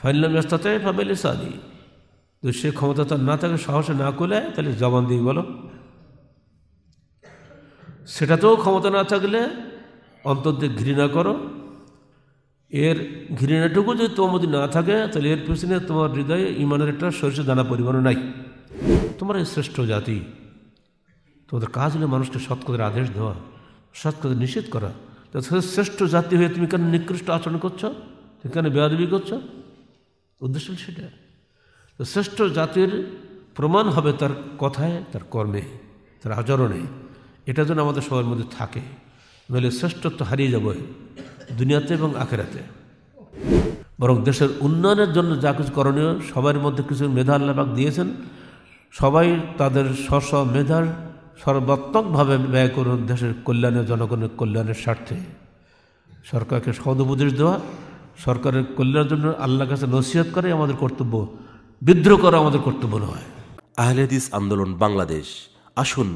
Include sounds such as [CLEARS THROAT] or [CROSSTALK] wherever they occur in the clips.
final ব্যস্তাতে ফাবেলি সাদি তো সে ক্ষমতা তার না থাকে সাহসে না করলে তাহলে জবান দিয়ে বলো সেটাতেও ক্ষমতা না থাকলে অন্তর দিয়ে ঘৃণা করো এর ঘৃণাটুকু যদি তোমার মধ্যে না থাকে তাহলে এর পিছনে তোমার হৃদয়ে ইমানের একটা সরিষা দানা পরিমাণও নাই তোমার এই শ্রেষ্ঠ জাতি তোমাদের কাজ হলে মানুষকে সৎকদের আদেশ দেওয়া সৎকদের নিষেধ করা শ্রেষ্ঠ জাতি হয়ে তুমি কেন নিকৃষ্ট আচরণ করছো তুমি কেন বেয়াদবি করছো উদ্দেশ্য সেটা তো শ্রেষ্ঠ জাতির প্রমাণ হবে তার কথায় তার কর্মে তার আচরণে এটা যেন আমাদের সবার মধ্যে থাকে নইলে শ্রেষ্ঠত্ব হারিয়ে যাবে দুনিয়াতে এবং আখেরাতে বরং দেশের উন্নয়নের জন্য যা কিছু করণীয় সবার মধ্যে কিছু মেধা আল্লাপাক দিয়েছেন সবাই তাদের স্ব মেধার সর্বাত্মকভাবে ব্যয় করুন দেশের কল্যাণে জনগণের কল্যাণের স্বার্থে সরকারকে সদুপদেশ দেওয়া সরকারের কল্যাণের জন্য আল্লাহ কাছে নসিহত করে আমাদের কর্তব্য বিদ্রোহ করা আমাদের কর্তব্য নয় আহলেদিস আন্দোলন বাংলাদেশ আসুন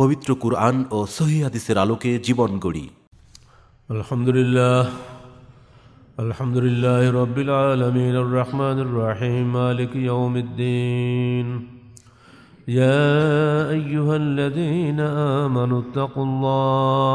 পবিত্র কুরআন ও সহি হাদিসের আলোকে জীবন গড়ি আলহামদুলিল্লাহ আলহামদুলিল্লাহ রবিল আলমিন রহমান রাহিম মালিক ইয়াউমিদ্দিন يا أيها الذين آمنوا اتقوا الله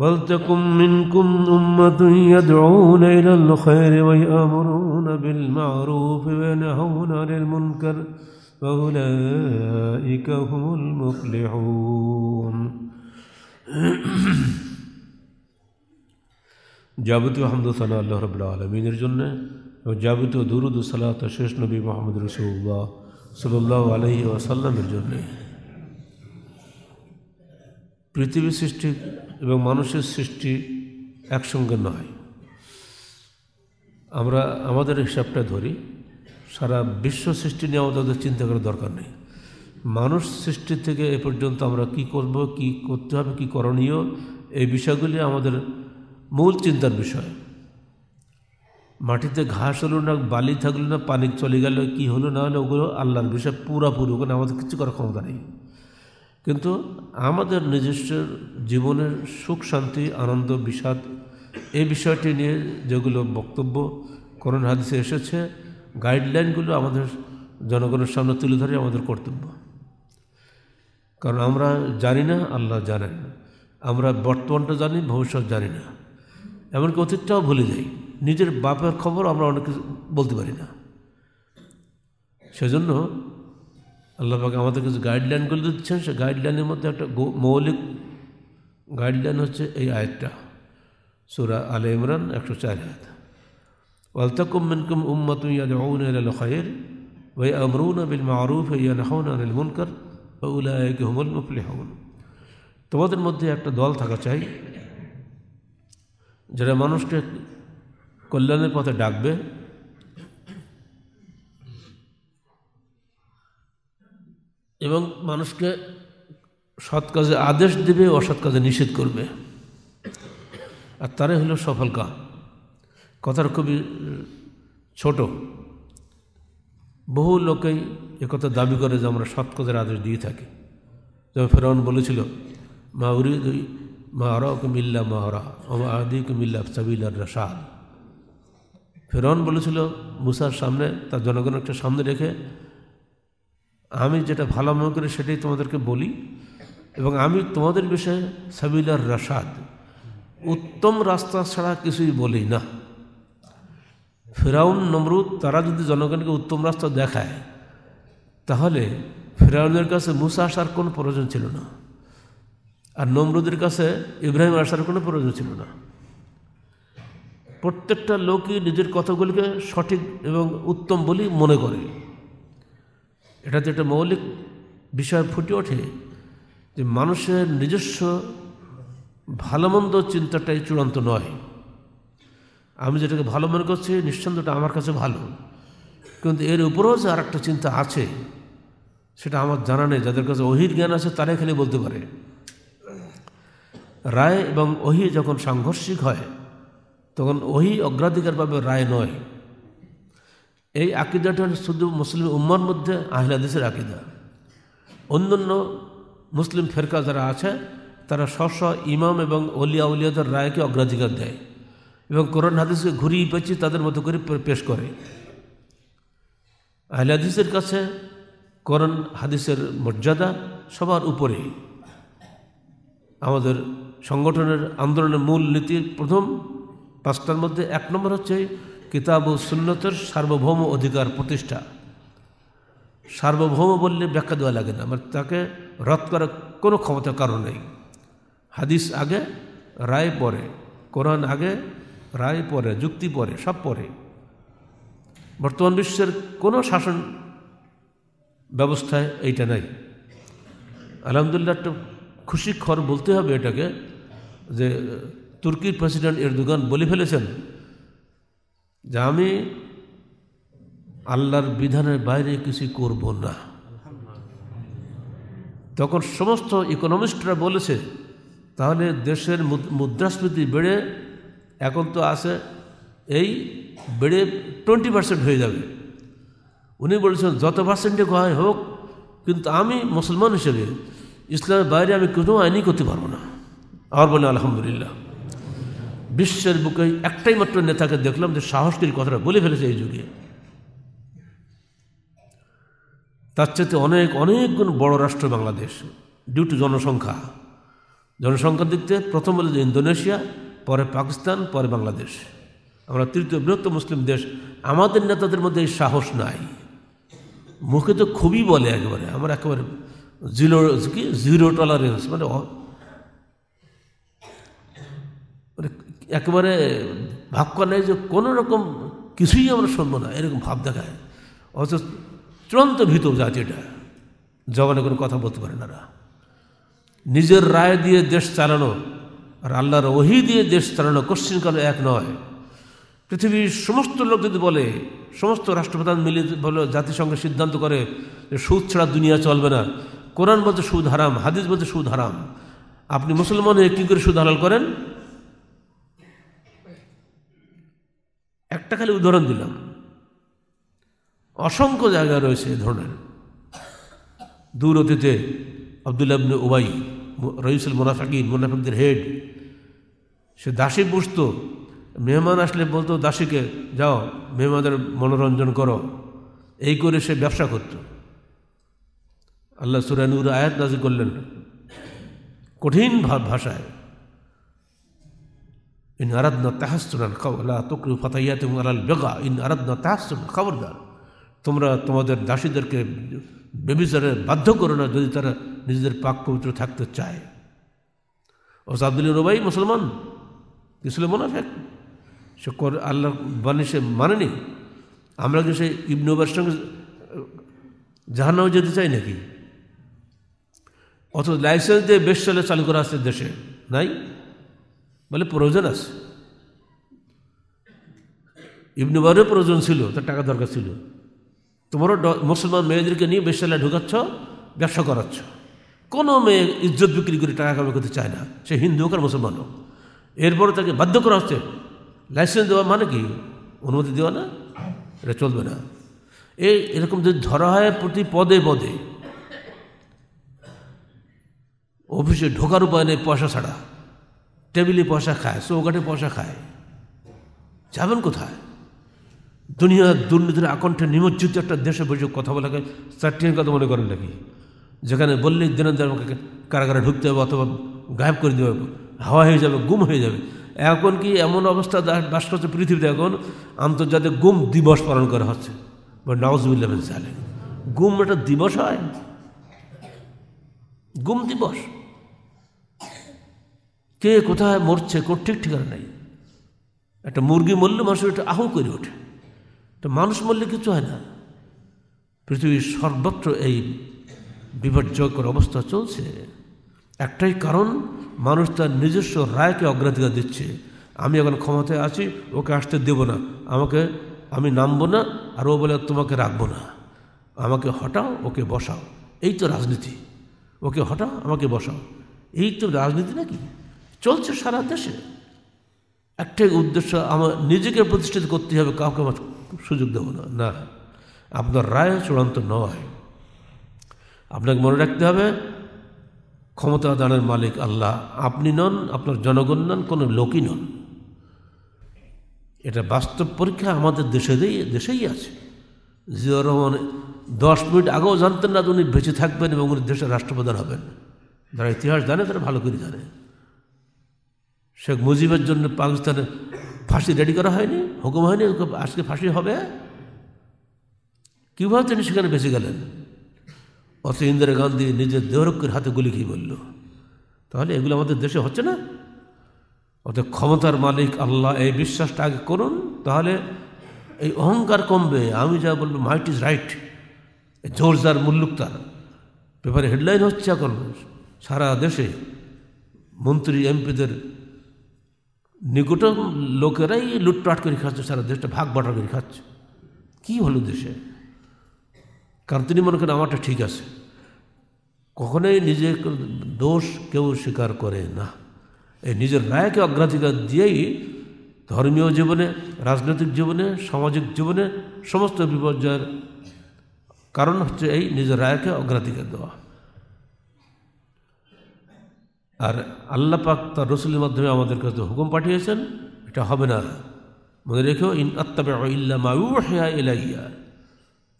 ولتكن منكم أمة يدعون إلى الخير ويأمرون بالمعروف وينهون عن المنكر فأولئك هم المفلحون যাবতীয় হামদ الله আল্লাহ রবুল্লা আলমিনের জন্যে এবং যাবতীয় দুরুদ সালাত শেষ নবী মোহাম্মদ রসুল্লাহ الله আলহি وسلم জন্যে পৃথিবী সৃষ্টি এবং মানুষের সৃষ্টি একসঙ্গে নয় আমরা আমাদের হিসাবটা ধরি সারা বিশ্ব সৃষ্টি নিয়ে আমাদের চিন্তা করার দরকার নেই মানুষ সৃষ্টি থেকে এ পর্যন্ত আমরা কি করব কি করতে হবে কি করণীয় এই বিষয়গুলি আমাদের মূল চিন্তার বিষয় মাটিতে ঘাস হলো না বালি থাকলো না পানি চলে গেল কি হলো না হলো ওগুলো আল্লাহর বিষয় পুরাপুরি ওখানে আমাদের কিছু করার ক্ষমতা নেই কিন্তু আমাদের নিজস্ব জীবনের সুখ শান্তি আনন্দ বিষাদ এই বিষয়টি নিয়ে যেগুলো বক্তব্য করোনা হাদিসে এসেছে গাইডলাইনগুলো আমাদের জনগণের সামনে তুলে ধরে আমাদের কর্তব্য কারণ আমরা জানি না আল্লাহ জানেন আমরা বর্তমানটা জানি ভবিষ্যৎ জানি না এমনকি অতীতটাও ভুলে যাই নিজের বাপের খবর আমরা অনেক বলতে পারি না সেজন্য আল্লাহবাকে আমাদের কিছু গাইডলাইন করে দিচ্ছেন সে গাইডলাইনের মধ্যে একটা মৌলিক গাইডলাইন হচ্ছে এই আয়াতটা সুরা আলে ইমরান একশো চার আয়াত ওয়ালতাকুম মিনকুম উম্মাতুন ইয়াদউনা ইলাল খায়র ওয়া ইয়ামরুনা বিল মারুফ ইয়ান ইয়ানহাউনা আনিল মুনকার ওয়া উলাইকা হুমুল হমন তোমাদের মধ্যে একটা দল থাকা চাই যারা মানুষকে কল্যাণের পথে ডাকবে এবং মানুষকে সৎ কাজে আদেশ দেবে অসৎ কাজে নিষেধ করবে আর তারাই হলো সফল কাম কথার খুবই ছোট বহু লোকেই একথা দাবি করে যে আমরা সৎ কাজের আদেশ দিয়ে থাকি যেমন ফেরাউন বলেছিল মা উরি মা মিল্লা মাহরা আমা আদি কুমিল্লা সাবিল্লা রাশাদ ফেরাউন বলেছিল মুসার সামনে তার জনগণকে সামনে রেখে আমি যেটা ভালো মনে করি সেটাই তোমাদেরকে বলি এবং আমি তোমাদের বিষয়ে সাবিলার রাসাদ উত্তম রাস্তা ছাড়া কিছুই বলি না ফেরাউন নমরুদ তারা যদি জনগণকে উত্তম রাস্তা দেখায় তাহলে ফেরাউনের কাছে মুসা আসার কোনো প্রয়োজন ছিল না আর নমরুদের কাছে ইব্রাহিম আসার কোনো প্রয়োজন ছিল না প্রত্যেকটা লোকই নিজের কথাগুলিকে সঠিক এবং উত্তম বলি মনে করে এটা তো একটা মৌলিক বিষয় ফুটে ওঠে যে মানুষের নিজস্ব ভালো মন্দ চিন্তাটাই চূড়ান্ত নয় আমি যেটাকে ভালো মনে করছি নিঃসন্দেহটা আমার কাছে ভালো কিন্তু এর উপরেও যে আর একটা চিন্তা আছে সেটা আমার জানা নেই যাদের কাছে অহির জ্ঞান আছে তারাই খালি বলতে পারে রায় এবং অহি যখন সাংঘর্ষিক হয় তখন অহি অগ্রাধিকার পাবে রায় নয় এই আকিদাটা শুধু মুসলিম উম্মার মধ্যে আহিলাদেশের আকিদা অন্যান্য মুসলিম ফেরকা যারা আছে তারা স্ব ইমাম এবং অলিয়া উলিয়াদের রায়কে অগ্রাধিকার দেয় এবং কোরআন হাদিসকে ঘুরিয়ে পেঁচিয়ে তাদের মতো করে পেশ করে আহলে হাদিসের কাছে কোরআন হাদিসের মর্যাদা সবার উপরে আমাদের সংগঠনের আন্দোলনের মূল নীতির প্রথম পাঁচটার মধ্যে এক নম্বর হচ্ছে কিতাব ও সুন্নতের সার্বভৌম অধিকার প্রতিষ্ঠা সার্বভৌম বললে ব্যাখ্যা দেওয়া লাগে না মানে তাকে রদ করার কোনো ক্ষমতা কারণ নেই হাদিস আগে রায় পরে কোরআন আগে রায় পরে যুক্তি পরে সব পরে বর্তমান বিশ্বের কোনো শাসন ব্যবস্থায় এইটা নাই আলহামদুলিল্লাহ একটা খুশি খর বলতে হবে এটাকে যে তুর্কির প্রেসিডেন্ট এরদোগান বলে ফেলেছেন যে আমি আল্লাহর বিধানের বাইরে কিছু করব না তখন সমস্ত ইকোনমিস্টরা বলেছে তাহলে দেশের মুদ্রাস্ফীতি বেড়ে এখন তো আছে এই বেড়ে টোয়েন্টি পার্সেন্ট হয়ে যাবে উনি বলেছেন যত পার্সেন্টে হয় হোক কিন্তু আমি মুসলমান হিসেবে ইসলামের বাইরে আমি কোনো আইনই করতে পারবো না আমার বলে আলহামদুলিল্লাহ বিশ্বের বুকে একটাই মাত্র নেতাকে দেখলাম যে সাহস কথাটা বলে ফেলেছে এই যুগে তার চেয়ে অনেক অনেক গুণ বড় রাষ্ট্র বাংলাদেশ ডিউ টু জনসংখ্যা জনসংখ্যার দিক থেকে প্রথম হলো ইন্দোনেশিয়া পরে পাকিস্তান পরে বাংলাদেশ আমরা তৃতীয় বৃহত্তম মুসলিম দেশ আমাদের নেতাদের মধ্যে এই সাহস নাই মুখে তো খুবই বলে একেবারে আমরা একেবারে জিরো কি জিরো টলারেন্স মানে একেবারে ভাব নেয় যে কোনো রকম কিছুই আমরা শুনবো না এরকম ভাব দেখায় অথচ চূড়ান্ত ভীত জাতি এটা জবানে কোনো কথা বলতে পারে না নিজের রায় দিয়ে দেশ চালানো আর আল্লাহর ওহি দিয়ে দেশ চালানো কশ্চিন কালে এক নয় পৃথিবীর সমস্ত লোক যদি বলে সমস্ত রাষ্ট্রপ্রধান মিলিয়ে বলে জাতিসংঘে সিদ্ধান্ত করে যে সুদ ছাড়া দুনিয়া চলবে না কোরআন বলতে সুদ হারাম হাদিস বলতে সুদ হারাম আপনি মুসলমানের কী করে সুদ হালাল করেন একটা খালি উদাহরণ দিলাম অসংখ্য জায়গা রয়েছে এ ধরনের দূর অতীতে আবদুল্লাবনে ওবাই রইসুল মোনাফাকিন মোনাফাকদের হেড সে দাসী পুষত মেহমান আসলে বলতো দাসীকে যাও মেহমানদের মনোরঞ্জন করো এই করে সে ব্যবসা করত আল্লাহ সুরানুর আয়াত নাজি করলেন কঠিন ভাষায় ইন আরাধনা তাহাসুনান খাওয়ালা তকরু তুমি আলাল বেগা ইন আরাধনা তাহাসুন খবরদার তোমরা তোমাদের দাসীদেরকে বেবিচারে বাধ্য করো না যদি তারা নিজেদের পাক পবিত্র থাকতে চায় ও সাবদুল রুবাই মুসলমান মনে হয় সে আল্লাহ বাণী সে মানেনি আমরা কি সে ইবনুবার সঙ্গে জাহানাও যেতে চাই নাকি অথচ লাইসেন্স দিয়ে বেশ চালু করা আছে দেশে নাই বলে প্রয়োজন আছে ইবনুবারও প্রয়োজন ছিল তার টাকা দরকার ছিল তোমারও মুসলমান মেয়েদেরকে নিয়ে বেশালায় ঢুকাচ্ছ ব্যবসা করাচ্ছ কোনো মেয়ে ইজ্জত বিক্রি করে টাকা কামাই করতে চায় না সে হিন্দু হোক আর মুসলমান হোক এরপর তাকে বাধ্য করা হচ্ছে লাইসেন্স দেওয়া মানে কি অনুমতি দেওয়া না এটা চলবে না এই এরকম যদি ধরা হয় প্রতি পদে পদে অফিসে ঢোকার উপায় নেই পয়সা ছাড়া টেবিলে পয়সা খায় চৌকাটে পয়সা খায় যাবেন কোথায় দুনিয়ার দুর্নীতির আকণ্ঠে নিমজ্জিত একটা দেশে বসে কথা বলাকে চারটির কথা মনে করেন নাকি যেখানে বললেই দিনের দিন আমাকে কারাগারে ঢুকতে হবে অথবা গায়েব করে দিতে হবে হাওয়া হয়ে যাবে গুম হয়ে যাবে এখন কি এমন অবস্থা বাস করছে পৃথিবীতে এখন আন্তর্জাতিক গুম দিবস পালন করা হচ্ছে বা নওয়াজবুল্লাহ সালেম গুম একটা দিবস হয় গুম দিবস কে কোথায় মরছে কোন ঠিক ঠিকানা নেই একটা মুরগি মরলে মানুষের একটা আহ করে ওঠে তো মানুষ মরলে কিছু হয় না পৃথিবীর সর্বত্র এই বিপর্যয়কর অবস্থা চলছে একটাই কারণ মানুষ তার নিজস্ব রায়কে অগ্রাধিকার দিচ্ছে আমি এখন ক্ষমতায় আছি ওকে আসতে দেব না আমাকে আমি নামবো না আর ও বলে তোমাকে রাখবো না আমাকে হটাও ওকে বসাও এই তো রাজনীতি ওকে হটাও আমাকে বসাও এই তো রাজনীতি নাকি চলছে সারা দেশে একটাই উদ্দেশ্য আমার নিজেকে প্রতিষ্ঠিত করতে হবে কাউকে আমার সুযোগ দেবো না না আপনার রায় চূড়ান্ত নয় আপনাকে মনে রাখতে হবে ক্ষমতা দানের মালিক আল্লাহ আপনি নন আপনার জনগণ নন কোনো লোকই নন এটা বাস্তব পরীক্ষা আমাদের দেশে দেশেই আছে জিয়াউর রহমান দশ মিনিট আগেও জানতেন না উনি বেঁচে থাকবেন এবং উনি দেশের রাষ্ট্রপ্রধান হবেন যারা ইতিহাস জানে তারা ভালো করে জানে শেখ মুজিবের জন্য পাকিস্তানে ফাঁসি রেডি করা হয়নি হুকুম হয়নি আজকে ফাঁসি হবে কীভাবে তিনি সেখানে বেঁচে গেলেন অত ইন্দিরা গান্ধী নিজের দেহরক্ষের হাতে গুলি কি বলল তাহলে এগুলো আমাদের দেশে হচ্ছে না অত ক্ষমতার মালিক আল্লাহ এই বিশ্বাসটা আগে করুন তাহলে এই অহংকার কমবে আমি যা বলবো মাইট ইজ রাইট এই জোরদার মুল্লুক তার পেপারে হেডলাইন হচ্ছে এখন সারা দেশে মন্ত্রী এমপিদের নিকট লোকেরাই লুটপাট করে খাচ্ছে সারা দেশটা ভাগ বাটা করে খাচ্ছে কী হলো দেশে কারণ তিনি মনে করেন আমারটা ঠিক আছে কখনোই নিজের দোষ কেউ স্বীকার করে না এই নিজের রায়কে অগ্রাধিকার দিয়েই ধর্মীয় জীবনে রাজনৈতিক জীবনে সামাজিক জীবনে সমস্ত বিপর্যয়ের কারণ হচ্ছে এই নিজের রায়কে অগ্রাধিকার দেওয়া আর আল্লাহ পাক তার রসুলের মাধ্যমে আমাদের কাছে হুকুম পাঠিয়েছেন এটা হবে না মনে রেখো ইন আত্মাবে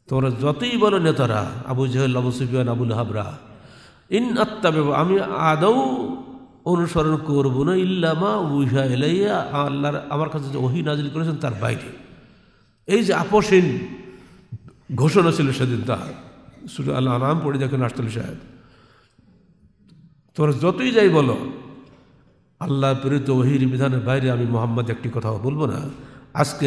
তোমরা যতই বলো নেতারা আবু জহেল আবু সুফিয়ান আবুল হাবরা ইন আত্মা আমি আদৌ অনুসরণ করব না ইল্লামা উহা এলাইয়া আল্লাহর আমার কাছে যে ওহি নাজিল করেছেন তার বাইরে এই যে আপসীন ঘোষণা ছিল সেদিন তাহার শুধু আল্লাহ নাম পড়ে দেখেন আসতলি সাহেব তোমরা যতই যাই বলো আল্লাহ প্রেরিত ওহির বিধানের বাইরে আমি মোহাম্মদ একটি কথাও বলবো না আজকে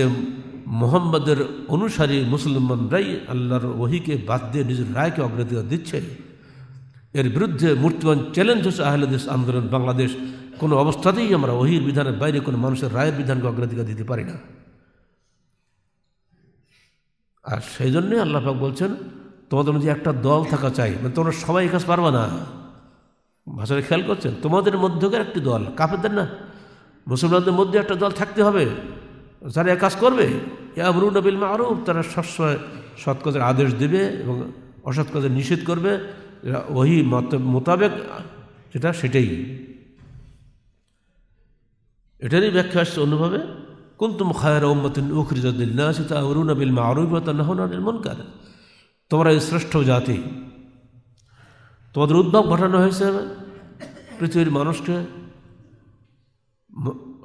মোহাম্মদের অনুসারী মুসলমানরাই আল্লাহর ওহিকে বাদ দিয়ে নিজের রায়কে অগ্রাধিকার দিচ্ছে এর বিরুদ্ধে মূর্তিমান চ্যালেঞ্জ হচ্ছে আহলেদেশ আন্দোলন বাংলাদেশ কোনো অবস্থাতেই আমরা ওহির বিধানের বাইরে কোনো মানুষের রায়ের বিধানকে অগ্রাধিকার দিতে পারি না আর সেই জন্যে আল্লাহাক বলছেন তোমাদের মধ্যে একটা দল থাকা চাই মানে তোমরা সবাই কাজ পারবা না ভাষাকে খেয়াল করছেন তোমাদের মধ্যকার একটি দল কাপেদের না মুসলমানদের মধ্যে একটা দল থাকতে হবে যারা এক কাজ করবে ইয়াবরু নবিল মারুফ তারা সবসময় সৎকাজের আদেশ দেবে এবং অসৎকাজের নিষেধ করবে ওই মত মোতাবেক যেটা সেটাই এটারই ব্যাখ্যা আসছে অন্যভাবে কুন্তুম খায়রা উম্মতিন উখরিজুদ্দিল্লা সে তা অরুণাবিল মা আরুবতান মনকার তোমরা এই শ্রেষ্ঠ জাতি তোমাদের উদ্ভব ঘটানো হয়েছে পৃথিবীর মানুষকে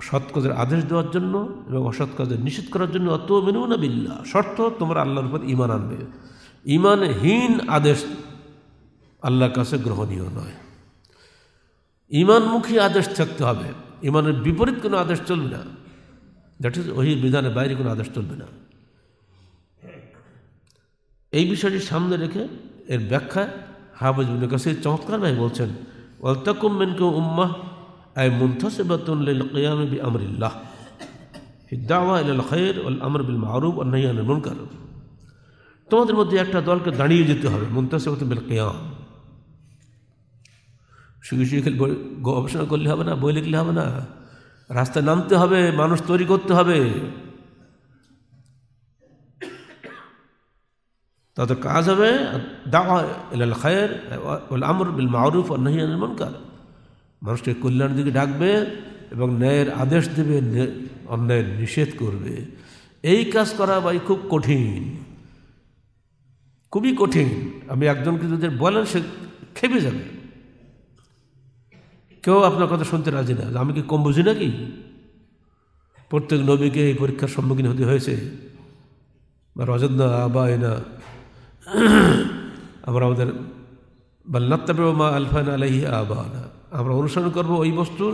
সৎকাজের আদেশ দেওয়ার জন্য এবং অসৎ কাজের নিষেধ করার জন্য অত মেনু না বিল্লা শর্ত তোমরা আল্লাহর উপর ইমান আনবে ইমানহীন আদেশ আল্লাহর কাছে গ্রহণীয় নয় ইমানমুখী আদেশ থাকতে হবে ইমানের বিপরীত কোনো আদেশ চলবে না দ্যাট ইজ ওই বিধানের বাইরে কোনো আদেশ চলবে না এই বিষয়টি সামনে রেখে এর ব্যাখ্যা হাফেজ হ্যাঁ, ইবনে কাসির চমৎকারভাবে বলছেন ওয়ালতাকুম মিনকু উম্মাহ আই মুনতাসিবাতুন লিল কিয়াম বি আমরিল্লাহ দাওয়া ইলাল খায়র ওয়াল আমর বিল মারুফ ওয়াল নাহি তোমাদের মধ্যে একটা দলকে দাঁড়িয়ে যেতে হবে মুনতাসিবাতুন বিল কিয়াম শুয়ে শুয়ে গবেষণা করলে হবে না বই লিখলে হবে না রাস্তায় নামতে হবে মানুষ তৈরি করতে হবে তাদের কাজ হবে দাওয়া খায়ের ওল আমর বিল মারুফ আর নহিয়ান মনকার মানুষকে কল্যাণের দিকে ডাকবে এবং ন্যায়ের আদেশ দেবে অন্যায়ের নিষেধ করবে এই কাজ করা ভাই খুব কঠিন খুবই কঠিন আমি একজনকে যদি বলেন সে খেপে যাবে কেউ আপনার কথা শুনতে রাজি না আমি কি কম বুঝি নাকি প্রত্যেক নবীকে এই পরীক্ষার সম্মুখীন হতে হয়েছে বা রজত না বা এনা আমরা আমাদের বাল্লাত্তাবেমা মা আলফান আলহি আবানা আমরা অনুসরণ করব ওই বস্তু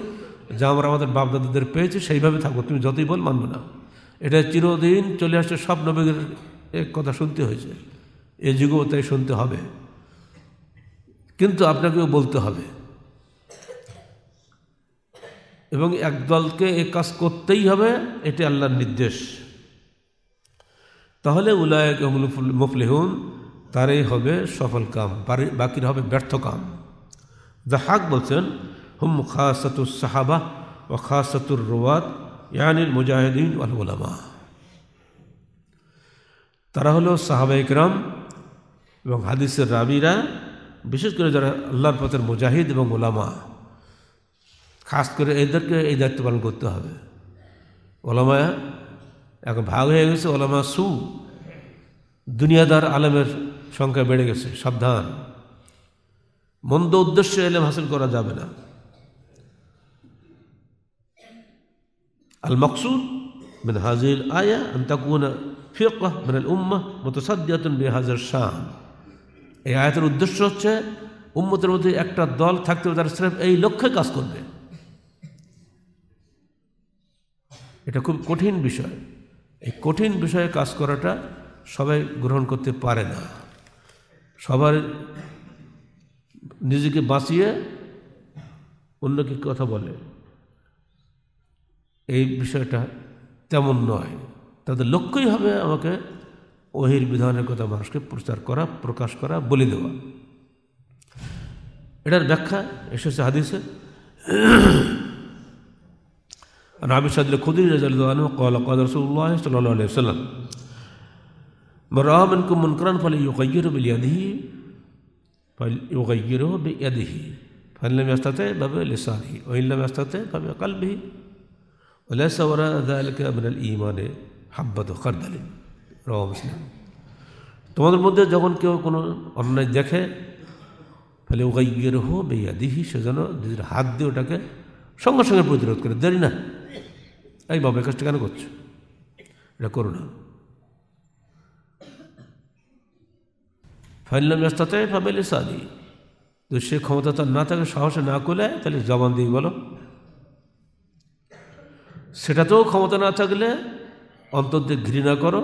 যা আমরা আমাদের বাপদাদাদের পেয়েছি সেইভাবে থাকবো তুমি যতই বল মানব না এটা চিরদিন চলে আসছে সব নবীদের এক কথা শুনতে হয়েছে এ যুগেও তাই শুনতে হবে কিন্তু আপনাকেও বলতে হবে এবং এক এ কাজ করতেই হবে এটি আল্লাহর নির্দেশ তাহলে উলায়ক মুফলিহুন তারই হবে সফল কাম বাকির হবে ব্যর্থ কাম দ্য হাক বলছেন হুম খাসাতুর সাহাবা ও খাসাতুর রোয়াত ইয়ানির মুজাহিদিন আল তারা হলো সাহাবা ইকরাম এবং হাদিসের রাবিরা বিশেষ করে যারা আল্লাহর পথের মুজাহিদ এবং ওলামা খাস করে এদেরকে এই দায়িত্ব পালন করতে হবে ওলামা এখন ভাগ হয়ে গেছে ওলামা সু দুনিয়াদার আলমের সংখ্যা বেড়ে গেছে সাবধান মন্দ উদ্দেশ্যে এলেম হাসিল করা যাবে না আল মকসুদ হাজির আয়া الآية أن تكون فقه من الأمة متصدية بهذا শাহ এই আয়াতের উদ্দেশ্য হচ্ছে উম্মতের মধ্যে একটা দল থাকতে হবে তারা স্রেফ এই লক্ষ্যে কাজ করবে এটা খুব কঠিন বিষয় এই কঠিন বিষয়ে কাজ করাটা সবাই গ্রহণ করতে পারে না সবার নিজেকে বাঁচিয়ে অন্যকে কথা বলে এই বিষয়টা তেমন নয় তাদের লক্ষ্যই হবে আমাকে অহির বিধানের কথা মানুষকে প্রচার করা প্রকাশ করা বলে দেওয়া এটার ব্যাখ্যা এসেছে হাদিসে আর আমি সাদুল খুদির রাজা কল কদর সাল্লাহ সাল্লাম রাহ মুনকরান ফলে ইউগাইয়িরু বিলিয়াদিহি বে বিয়াদিহি ফাইনলাম ইয়াস্তাতে বাবে লিসানিহি ওইনলাম ইয়াস্তাতে বাবে কলবিহি ওলাইসা ওয়ারা যালিকা মিনাল ঈমানে হাব্বাতু খারদালিন রাহ মুসলিম তোমাদের মধ্যে যখন কেউ কোনো অন্যায় দেখে ফলে উগাইয়ের হো বেয়াদিহি সে যেন নিজের হাত দিয়ে ওটাকে সঙ্গে সঙ্গে প্রতিরোধ করে দেরি না এই বাবা কাজটা কেন করছো এটা করো না ফাইল্লাম রাস্তাতে ফাবেলি সাদি তো সে ক্ষমতা তার না থাকে সাহসে না করলে তাহলে জবান দিয়ে বলো সেটাতেও ক্ষমতা না থাকলে অন্তর দিয়ে ঘৃণা করো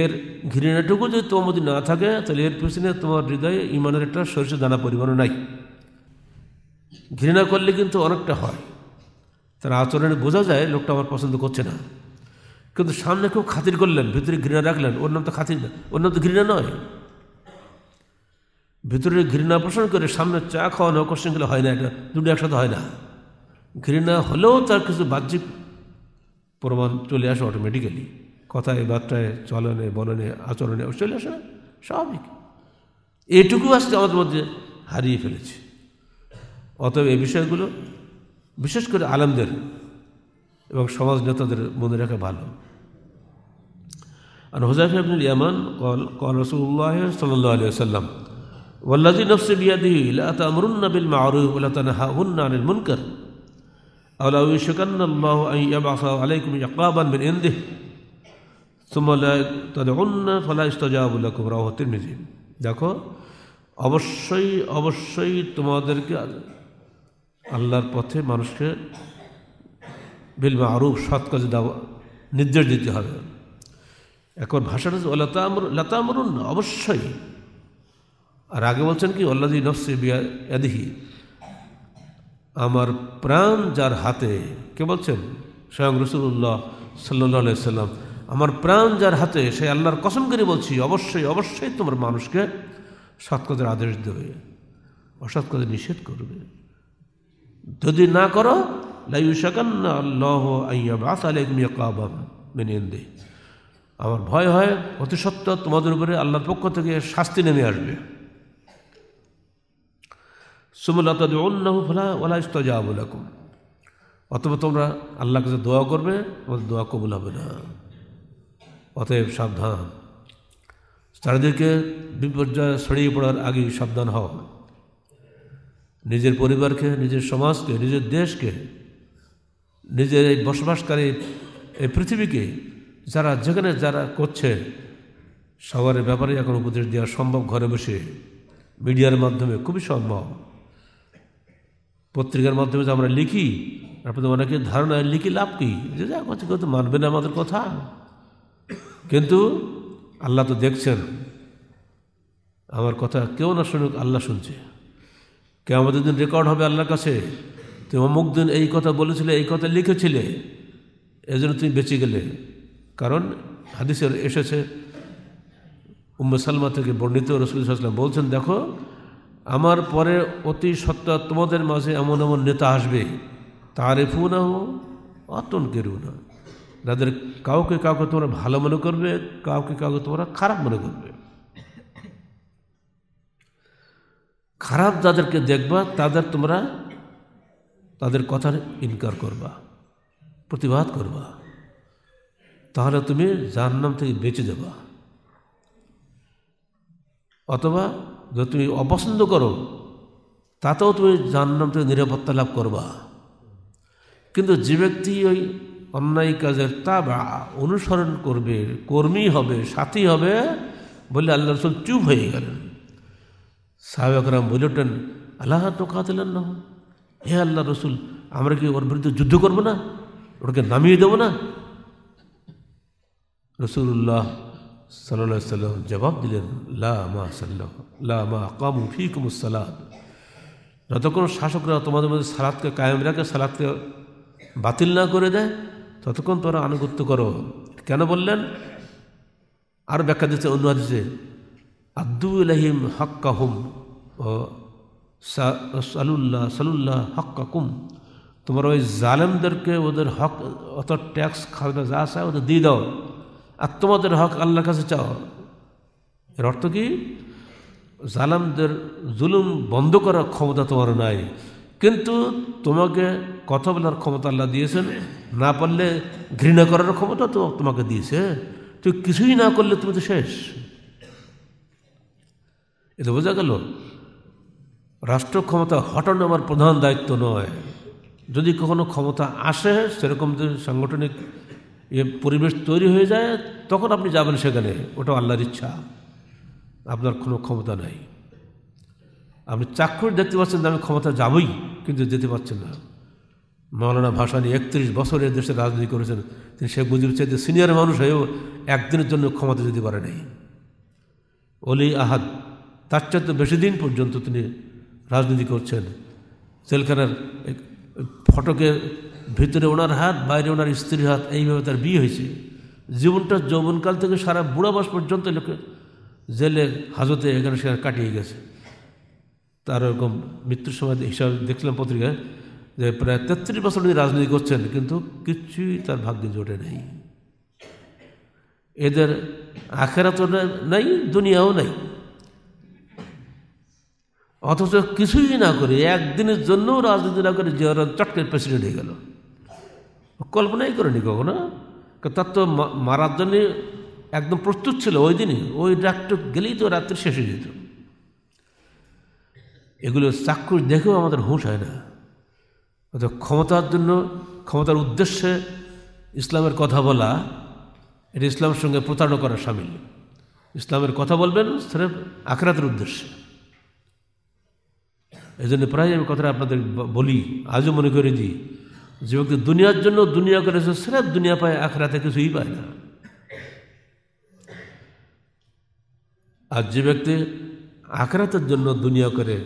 এর ঘৃণাটুকু যদি তোমার মধ্যে না থাকে তাহলে এর পিছনে তোমার হৃদয়ে ইমানের একটা সরিষা দানা পরিমাণও নাই ঘৃণা করলে কিন্তু অনেকটা হয় তার আচরণে বোঝা যায় লোকটা আমার পছন্দ করছে না কিন্তু সামনে খুব খাতির করলেন ভিতরে ঘৃণা রাখলেন ওর নাম তো খাতির না ওর নাম তো ঘৃণা নয় ভিতরে ঘৃণা পোষণ করে সামনে চা খাওয়ানো আকর্ষণ করলে হয় না এটা দুটো একসাথে হয় না ঘৃণা হলেও তার কিছু বাহ্যিক প্রমাণ চলে আসে অটোমেটিক্যালি কথায় বার্তায় চলনে বলনে আচরণে চলে আসে স্বাভাবিক এটুকু আসতে আমাদের মধ্যে হারিয়ে ফেলেছে অতএব এই বিষয়গুলো বিশেষ করে আলমদের এবং সমাজ নেতাদের মনে রাখা ভালো আর হোজাফি আবনুল ইয়ামান কল কল রসুল্লাহ সাল্লাহ আলিয়া সাল্লাম والذي نفس بيده لأتأمرن بالمعروف تنهاهن عن المنكر أو لو يشكن الله أن يبعث عليكم عقابا من عنده ثم لا تدعون فلا ইস্তাজাবু লাকুম রাওহ তিরমিজি দেখো অবশ্যই অবশ্যই তোমাদেরকে আল্লাহর পথে মানুষকে বিল মারুফ সৎ কাজে নির্দেশ দিতে হবে এখন ভাষাটা লতামরুন অবশ্যই আর আগে বলছেন কি অল্লাদি নফসে বিয়াদিহি আমার প্রাণ যার হাতে কে বলছেন স্বয়ং রসুল্লাহ সাল্লাহ সাল্লাম আমার প্রাণ যার হাতে সে আল্লাহর কসম করে বলছি অবশ্যই অবশ্যই তোমার মানুষকে সৎ আদেশ দেবে অসৎ নিষেধ করবে যদি না করো লাইসাকান্না আল্লাহ মেনে দে আমার ভয় হয় অতি সত্য তোমাদের উপরে আল্লাহর পক্ষ থেকে শাস্তি নেমে আসবে সুমলাতাবুলাকুম অথবা তোমরা আল্লাহ কাছে দোয়া করবে আমাদের দোয়া কবুল হবে না অতএব সাবধান চারিদিকে বিপর্যয় ছড়িয়ে পড়ার আগেই সাবধান হও নিজের পরিবারকে নিজের সমাজকে নিজের দেশকে নিজের এই বসবাসকারী এই পৃথিবীকে যারা যেখানে যারা করছে সবার ব্যাপারে এখন উপদেশ দেওয়া সম্ভব ঘরে বসে মিডিয়ার মাধ্যমে খুবই সম্ভব পত্রিকার মাধ্যমে যে আমরা লিখি আপনাদের অনেকে ধারণা লিখি লাভ কি যে যা কথা কেউ তো মানবে না আমাদের কথা কিন্তু আল্লাহ তো দেখছেন আমার কথা কেউ না শুনুক আল্লাহ শুনছে কে আমাদের দিন রেকর্ড হবে আল্লাহর কাছে তুই অমুক দিন এই কথা বলেছিলে এই কথা লিখেছিলে এজন্য তুমি বেঁচে গেলে কারণ হাদিসের এসেছে উম্মে সালমা থেকে বর্ণিত রসুল সাল্লাম বলছেন দেখো আমার পরে অতি সত্য তোমাদের মাঝে এমন এমন নেতা আসবে এফু না হো কেরু না তাদের কাউকে কাউকে তোমরা ভালো মনে করবে কাউকে কাউকে তোমরা খারাপ মনে করবে খারাপ যাদেরকে দেখবা তাদের তোমরা তাদের কথার ইনকার করবা প্রতিবাদ করবা তাহলে তুমি জাহান্নাম থেকে বেঁচে যাবা অথবা যদি তুমি অপছন্দ করো তাতেও তুমি জানলাম থেকে নিরাপত্তা লাভ করবা কিন্তু যে ব্যক্তি ওই অন্যায় কাজের তা বা অনুসরণ করবে কর্মী হবে সাথী হবে বলে আল্লাহ রসুল চুপ হয়ে গেলেন সাহেবকরাম বলে উঠলেন আল্লাহ তো কাঁদলেন না হে আল্লাহ রসুল আমরা কি ওর বিরুদ্ধে যুদ্ধ করবো না ওটাকে নামিয়ে দেবো না রসুল্লাহ সাল্লাহ সাল্লাম জবাব দিলেন লা মা সাল্লাহ লা মা যতক্ষণ শাসকরা তোমাদের মধ্যে সালাদকে কায়েম রাখে সালাদকে বাতিল না করে দেয় ততক্ষণ তোমরা আনুগত্য করো কেন বললেন আর ব্যাখ্যা দিচ্ছে অনুবাদ যে আব্দু আহিম হাক্কা হুম ও সালুল্লাহ সালুল্লাহ হাক্কা কুম তোমার ওই জালেমদেরকে ওদের হক অত ট্যাক্স খাওয়া যা চায় ওদের দিয়ে দাও আর তোমাদের হক আল্লাহর কাছে চাও এর অর্থ কি জালামদের জুলুম বন্ধ করার ক্ষমতা তোমার নাই কিন্তু তোমাকে কথা বলার ক্ষমতা আল্লাহ দিয়েছেন না পারলে ঘৃণা করার ক্ষমতা তো তোমাকে দিয়েছে তো কিছুই না করলে তুমি তো শেষ এটা বোঝা গেল রাষ্ট্র ক্ষমতা হটানো আমার প্রধান দায়িত্ব নয় যদি কখনো ক্ষমতা আসে সেরকম সাংগঠনিক এ পরিবেশ তৈরি হয়ে যায় তখন আপনি যাবেন সেখানে ওটা আল্লাহর ইচ্ছা আপনার কোনো ক্ষমতা নাই আপনি চাক্ষুষ দেখতে পাচ্ছেন যে আমি ক্ষমতা যাবই কিন্তু যেতে পারছেন না মৌলানা ভাসানি একত্রিশ বছরের দেশে রাজনীতি করেছেন তিনি শেখ মুজিবুর চাইতে সিনিয়র মানুষ হয়েও একদিনের জন্য ক্ষমতা যেতে পারে নাই অলি আহাদ তার চাইতে বেশি দিন পর্যন্ত তিনি রাজনীতি করছেন জেলখানার ফটকে ভিতরে ওনার হাত বাইরে ওনার স্ত্রীর হাত এইভাবে তার বিয়ে হয়েছে জীবনটা যৌবনকাল থেকে সারা বুড়া বাস পর্যন্ত লোকে জেলে হাজতে এখানে সেখানে কাটিয়ে গেছে তার ওরকম মৃত্যুর সময় হিসাবে দেখছিলাম পত্রিকায় যে প্রায় তেত্রিশ বছর উনি রাজনীতি করছেন কিন্তু কিচ্ছুই তার ভাগ্যে জোটে নেই এদের আখেরা তো নাই দুনিয়াও নাই অথচ কিছুই না করে একদিনের জন্যও রাজনীতি না করে জিয়ারান চটকের প্রেসিডেন্ট হয়ে গেল কল্পনাই করেনি কখনো তার তো মারার জন্য একদম প্রস্তুত ছিল ওই দিনই ওই ডাক্তার গেলেই তো রাত্রি শেষ হয়ে যেত এগুলো চাক্ষুষ দেখেও আমাদের হুঁশ হয় না অর্থাৎ ক্ষমতার জন্য ক্ষমতার উদ্দেশ্যে ইসলামের কথা বলা এটা ইসলামের সঙ্গে প্রতারণা করা সামিল ইসলামের কথা বলবেন স্রেফ আখরাতের উদ্দেশ্যে এই জন্য প্রায় আমি কথাটা আপনাদের বলি আজও মনে করে দিই যে ব্যক্তি দুনিয়ার জন্য দুনিয়া করেছে সেরেফ দুনিয়া পায় আখরাতে কিছুই পায় না আর যে ব্যক্তি আখরাতের জন্য দুনিয়া করে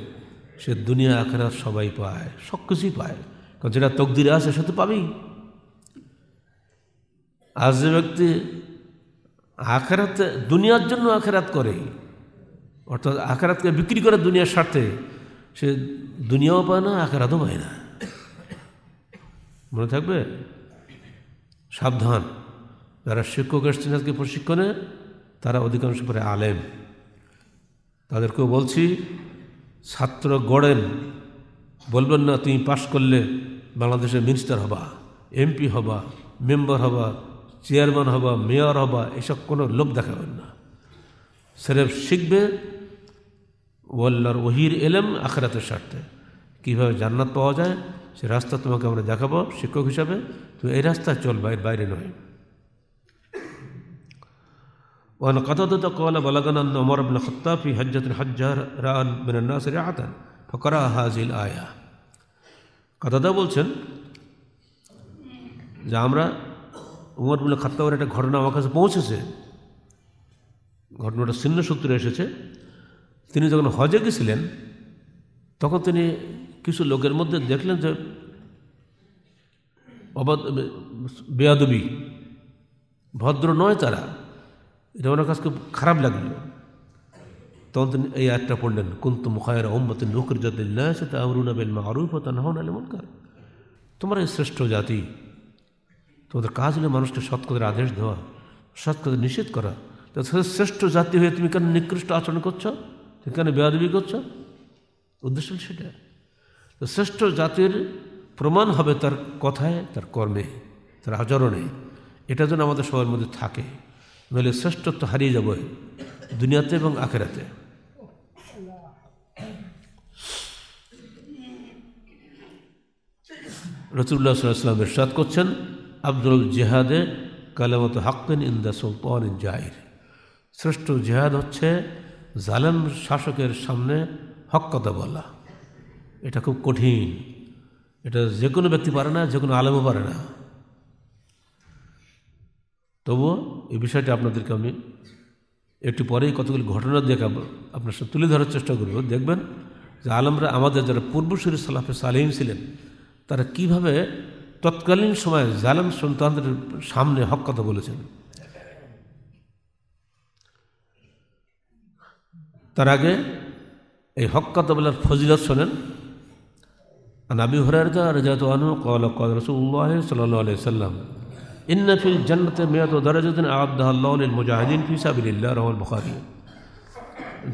সে দুনিয়া আখরাত সবাই পায় সব কিছুই পায় কারণ যেটা তকদিরে আছে সে তো পাবেই আর যে ব্যক্তি আখরাতে দুনিয়ার জন্য আখরাত করে অর্থাৎ আখরাতকে বিক্রি করে দুনিয়ার স্বার্থে সে দুনিয়াও পায় না আখরাতও পায় না মনে থাকবে সাবধান যারা শিক্ষক এসছেন আজকে প্রশিক্ষণে তারা অধিকাংশ পরে আলেম তাদেরকেও বলছি ছাত্র গড়েন বলবেন না তুমি পাশ করলে বাংলাদেশের মিনিস্টার হবা এমপি হবা মেম্বার হবা চেয়ারম্যান হবা মেয়র হবা এসব কোনো লোভ দেখাবেন না সেরেফ শিখবে ওয়াল্লার ওহির এলেম আখরাতের স্বার্থে কীভাবে জান্নাত পাওয়া যায় সে রাস্তা তোমাকে আমরা দেখাবো শিক্ষক হিসাবে তুমি এই রাস্তায় চল এর বাইরে নয় وأن قتادة قال بلغنا বলাগানন্দ অমর بن الخطاب في حجة الحجة رأى من الناس رعاة فقرأ هذه الآية قتادة বলছেন যে আমরা উমর বিন খাত্তাবের একটা ঘটনা আমার কাছে পৌঁছেছে ঘটনাটা ছিন্ন সূত্রে এসেছে তিনি যখন হজে গেছিলেন তখন তিনি কিছু লোকের মধ্যে দেখলেন যে অবাদ বেয়াদবি ভদ্র নয় তারা এটা ওনার কাছে খারাপ লাগলো তখন তিনি এই আয়টা পড়লেন কুন্তু মুখায়ের অহম্মত নৌকর জাতিল্লাহ সেটা আমরুনা বেল মারুফ না হন এমন কার তোমার এই শ্রেষ্ঠ জাতি তোমাদের কাজ হলে মানুষকে সৎকদের আদেশ দেওয়া সৎকদের নিষেধ করা শ্রেষ্ঠ জাতি হয়ে তুমি কেন নিকৃষ্ট আচরণ করছো তুমি কেন বেয়াদবি করছো উদ্দেশ্য সেটা তো শ্রেষ্ঠ জাতির প্রমাণ হবে তার কথায় তার কর্মে তার আচরণে এটা যেন আমাদের সবার মধ্যে থাকে নইলে শ্রেষ্ঠত্ব হারিয়ে যাবে দুনিয়াতে এবং আখেরাতে রসুল্লাহ সাল্লাম ইরশাদ করছেন আব্দুল জেহাদে কালামত হাক্কেন ইন দ্য সুলতান ইন জাহির শ্রেষ্ঠ জেহাদ হচ্ছে জালেম শাসকের সামনে হক কথা বলা এটা খুব কঠিন এটা যে কোনো ব্যক্তি পারে না যে কোনো আলেমও পারে না তবুও এই বিষয়টি আপনাদেরকে আমি একটু পরেই কতগুলি ঘটনা দেখাব আপনার সাথে তুলে ধরার চেষ্টা করব দেখবেন যে আলমরা আমাদের যারা পূর্বসূরি সালাফে সালিম ছিলেন তারা কিভাবে তৎকালীন সময়ে জালেম সন্তানদের সামনে হক কথা বলেছেন তার আগে এই হক কথা বলার ফজিলত শোনেন নাবি হরারসুল্লাহাম ইন্নফিল জন্নতে মেয়াদুদ্দিন আবদাহিন মুজাহিদিন ফিসাবিল্লা রহমান বখারি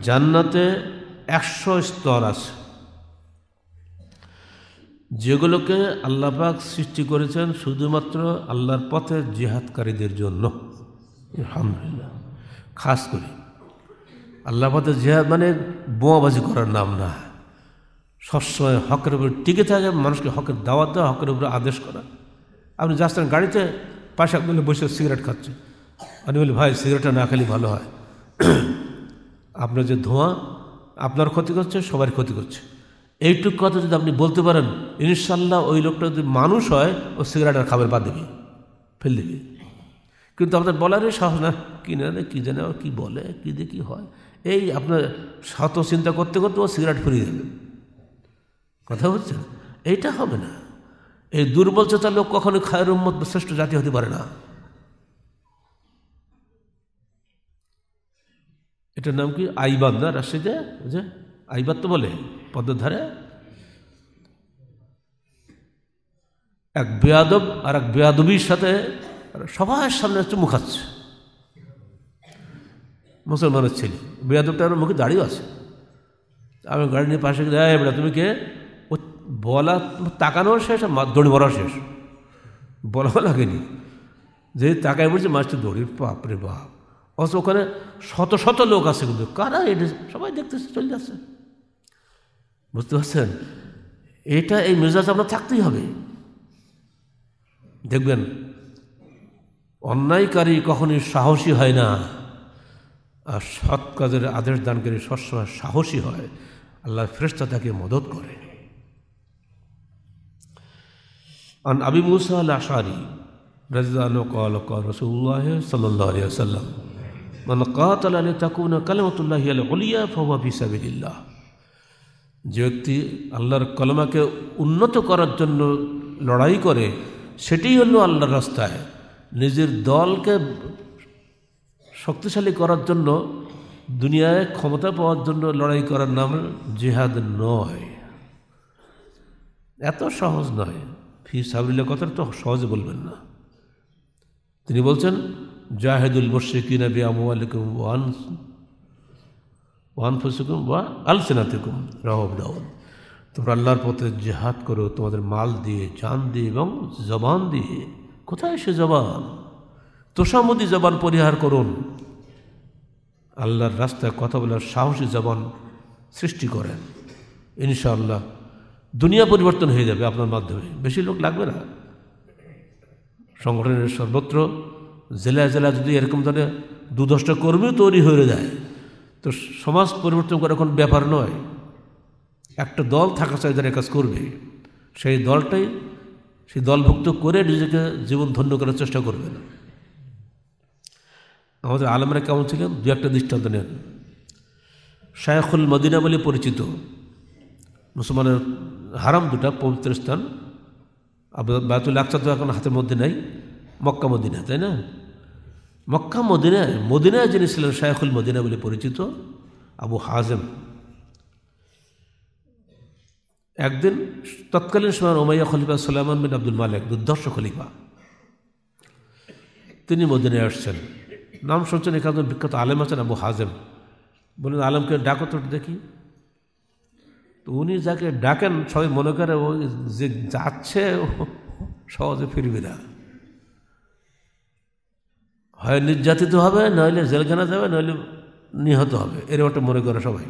জান্নাতে একশো স্তর আছে যেগুলোকে আল্লাপাক সৃষ্টি করেছেন শুধুমাত্র আল্লাহর পথে জিহাদকারীদের জন্য খাস করে আল্লাহ পথে জিহাদ মানে বোমাবাজি করার নাম না সবসময় হকের উপরে টিকে থাকে মানুষকে হকের দাওয়াত দেওয়া হকের উপরে আদেশ করা আপনি যাচ্ছেন গাড়িতে পাশে আপনি বসে সিগারেট খাচ্ছে আমি বলি ভাই সিগারেটটা না খেলে ভালো হয় [CLEARS THROAT] আপনার যে ধোঁয়া আপনার ক্ষতি করছে সবার ক্ষতি করছে এইটুকু কথা যদি আপনি বলতে পারেন ইনশাল্লাহ ওই লোকটা যদি মানুষ হয় ও সিগারেট আর খাবার বাদ দেবে ফেল দেবে কিন্তু আপনার বলারই সাহস না কী না কী জানে কী বলে কী দিয়ে কী হয় এই আপনার শত চিন্তা করতে করতে ও সিগারেট ফুরিয়ে দেবে কথা হচ্ছে এইটা হবে না এই দুর্বল চেতা লোক কখনো খায়ের উম্মত শ্রেষ্ঠ জাতি হতে পারে না এটার নাম কি আইবাদ না রাশিদে যে আইবাদ তো বলে পদ্মের ধারে এক বেয়াদব আর এক বেয়াদবির সাথে সবার সামনে হচ্ছে মুখাচ্ছে মুসলমানের ছেলে বেয়াদবটা আমার মুখে দাঁড়িয়ে আছে আমি গাড়ি নিয়ে পাশে দেয় তুমি কে বলা তাকানোর শেষ আর দৌড় মরার শেষ বলা লাগেনি যে তাকায় বলছে মাছটা ধরি বাপ রে বাপ অথচ ওখানে শত শত লোক আছে কিন্তু কারা এটা সবাই দেখতেছে চলে যাচ্ছে বুঝতে পারছেন এটা এই মেজাজ আপনার থাকতেই হবে দেখবেন অন্যায়কারী কখনই সাহসী হয় না আর সৎ কাজের আদেশ দানকারী সবসময় সাহসী হয় আল্লাহ ফেরেস্তা তাকে মদত করে আন أبي موسى الأشعري رضي الله عنه قال قال رسول الله صلى الله عليه وسلم من قاتل لتكون كلمة الله العليا فهو যে ব্যক্তি আল্লাহর কলমাকে উন্নত করার জন্য লড়াই করে সেটাই হল আল্লাহর রাস্তায় নিজের দলকে শক্তিশালী করার জন্য দুনিয়ায় ক্ষমতা পাওয়ার জন্য লড়াই করার নাম জেহাদ নয় এত সহজ নয় ফি সাবিল্লা কথাটা তো সহজে বলবেন না তিনি বলছেন জাহেদুল মুশিকিনা বি আমওয়ালিকুম ওয়ান ওয়ান ফুসুকুম বা আলসেনাতিকুম রাহব দাউদ তোমরা আল্লাহর পথে জেহাদ করো তোমাদের মাল দিয়ে চান দিয়ে এবং জবান দিয়ে কোথায় সে জবান তোষামতি জবান পরিহার করুন আল্লাহর রাস্তায় কথা বলার সাহসী জবান সৃষ্টি করেন ইনশাআল্লাহ দুনিয়া পরিবর্তন হয়ে যাবে আপনার মাধ্যমে বেশি লোক লাগবে না সংগঠনের সর্বত্র জেলা জেলা যদি এরকম ধরনের দু দশটা কর্মীও তৈরি হয়ে যায় তো সমাজ পরিবর্তন করা কোনো ব্যাপার নয় একটা দল থাকা চাই যারা কাজ করবে সেই দলটাই সেই দলভুক্ত করে নিজেকে জীবন ধন্য করার চেষ্টা করবে না আমাদের আলমরা কেমন ছিলেন দু একটা দৃষ্টান্ত নেন শায়খুল মদিনা বলে পরিচিত মুসলমানের হারাম দুটা পবিত্র স্থান বায়তুল আকসা তো এখন হাতের মধ্যে নাই মক্কা মদিনা তাই না মক্কা মদিনায় মদিনায় যিনি ছিলেন শায়খুল মদিনা বলে পরিচিত আবু হাজেম একদিন তৎকালীন সময় ওমাইয়া খলিফা সালামান বিন আব্দুল মালিক দুর্ধর্ষ খলিফা তিনি মদিনায় আসছেন নাম শুনছেন এখানে বিখ্যাত আলেম আছেন আবু হাজেম বলেন আলমকে ডাকত দেখি তো উনি যাকে ডাকেন সবাই মনে করে ও যে যাচ্ছে সহজে ফিরবে না হয় নির্যাতিত হবে নইলে জেলখানা যাবে নইলে নিহত হবে এরকম একটা মনে করে সবাই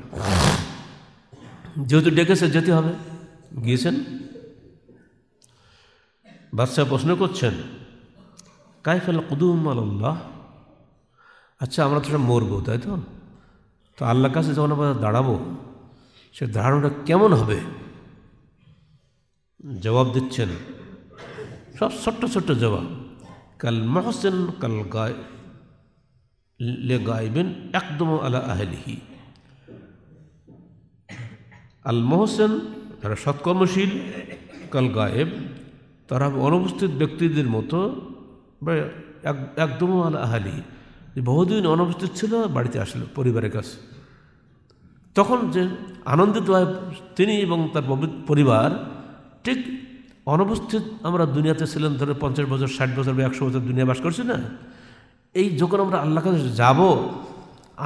যেহেতু ডেকেছে যেতে হবে গিয়েছেন বাচ্চা প্রশ্ন করছেন কাইফেল কুদুম আল্লাহ আচ্ছা আমরা তো সব মরবো তাই তো তো আল্লাহর কাছে যখন আমরা দাঁড়াবো সে ধারণাটা কেমন হবে জবাব দিচ্ছেন সব ছোট্ট ছোট্ট জবাব কাল মহসেন কাল গায় লে গাইবেন একদম আলা আহলিহি আল মহসেন তারা সৎকর্মশীল কাল গায়েব তারা অনুপস্থিত ব্যক্তিদের মতো একদম আলা আহালি বহুদিন অনুপস্থিত ছিল বাড়িতে আসলো পরিবারের কাছে তখন যে আনন্দিত হয় তিনি এবং তার পরিবার ঠিক অনুপস্থিত আমরা দুনিয়াতে ছিলেন ধরে পঞ্চাশ বছর ষাট বছর বা একশো বছর দুনিয়া বাস করছি না এই যখন আমরা আল্লাহ কাছে যাব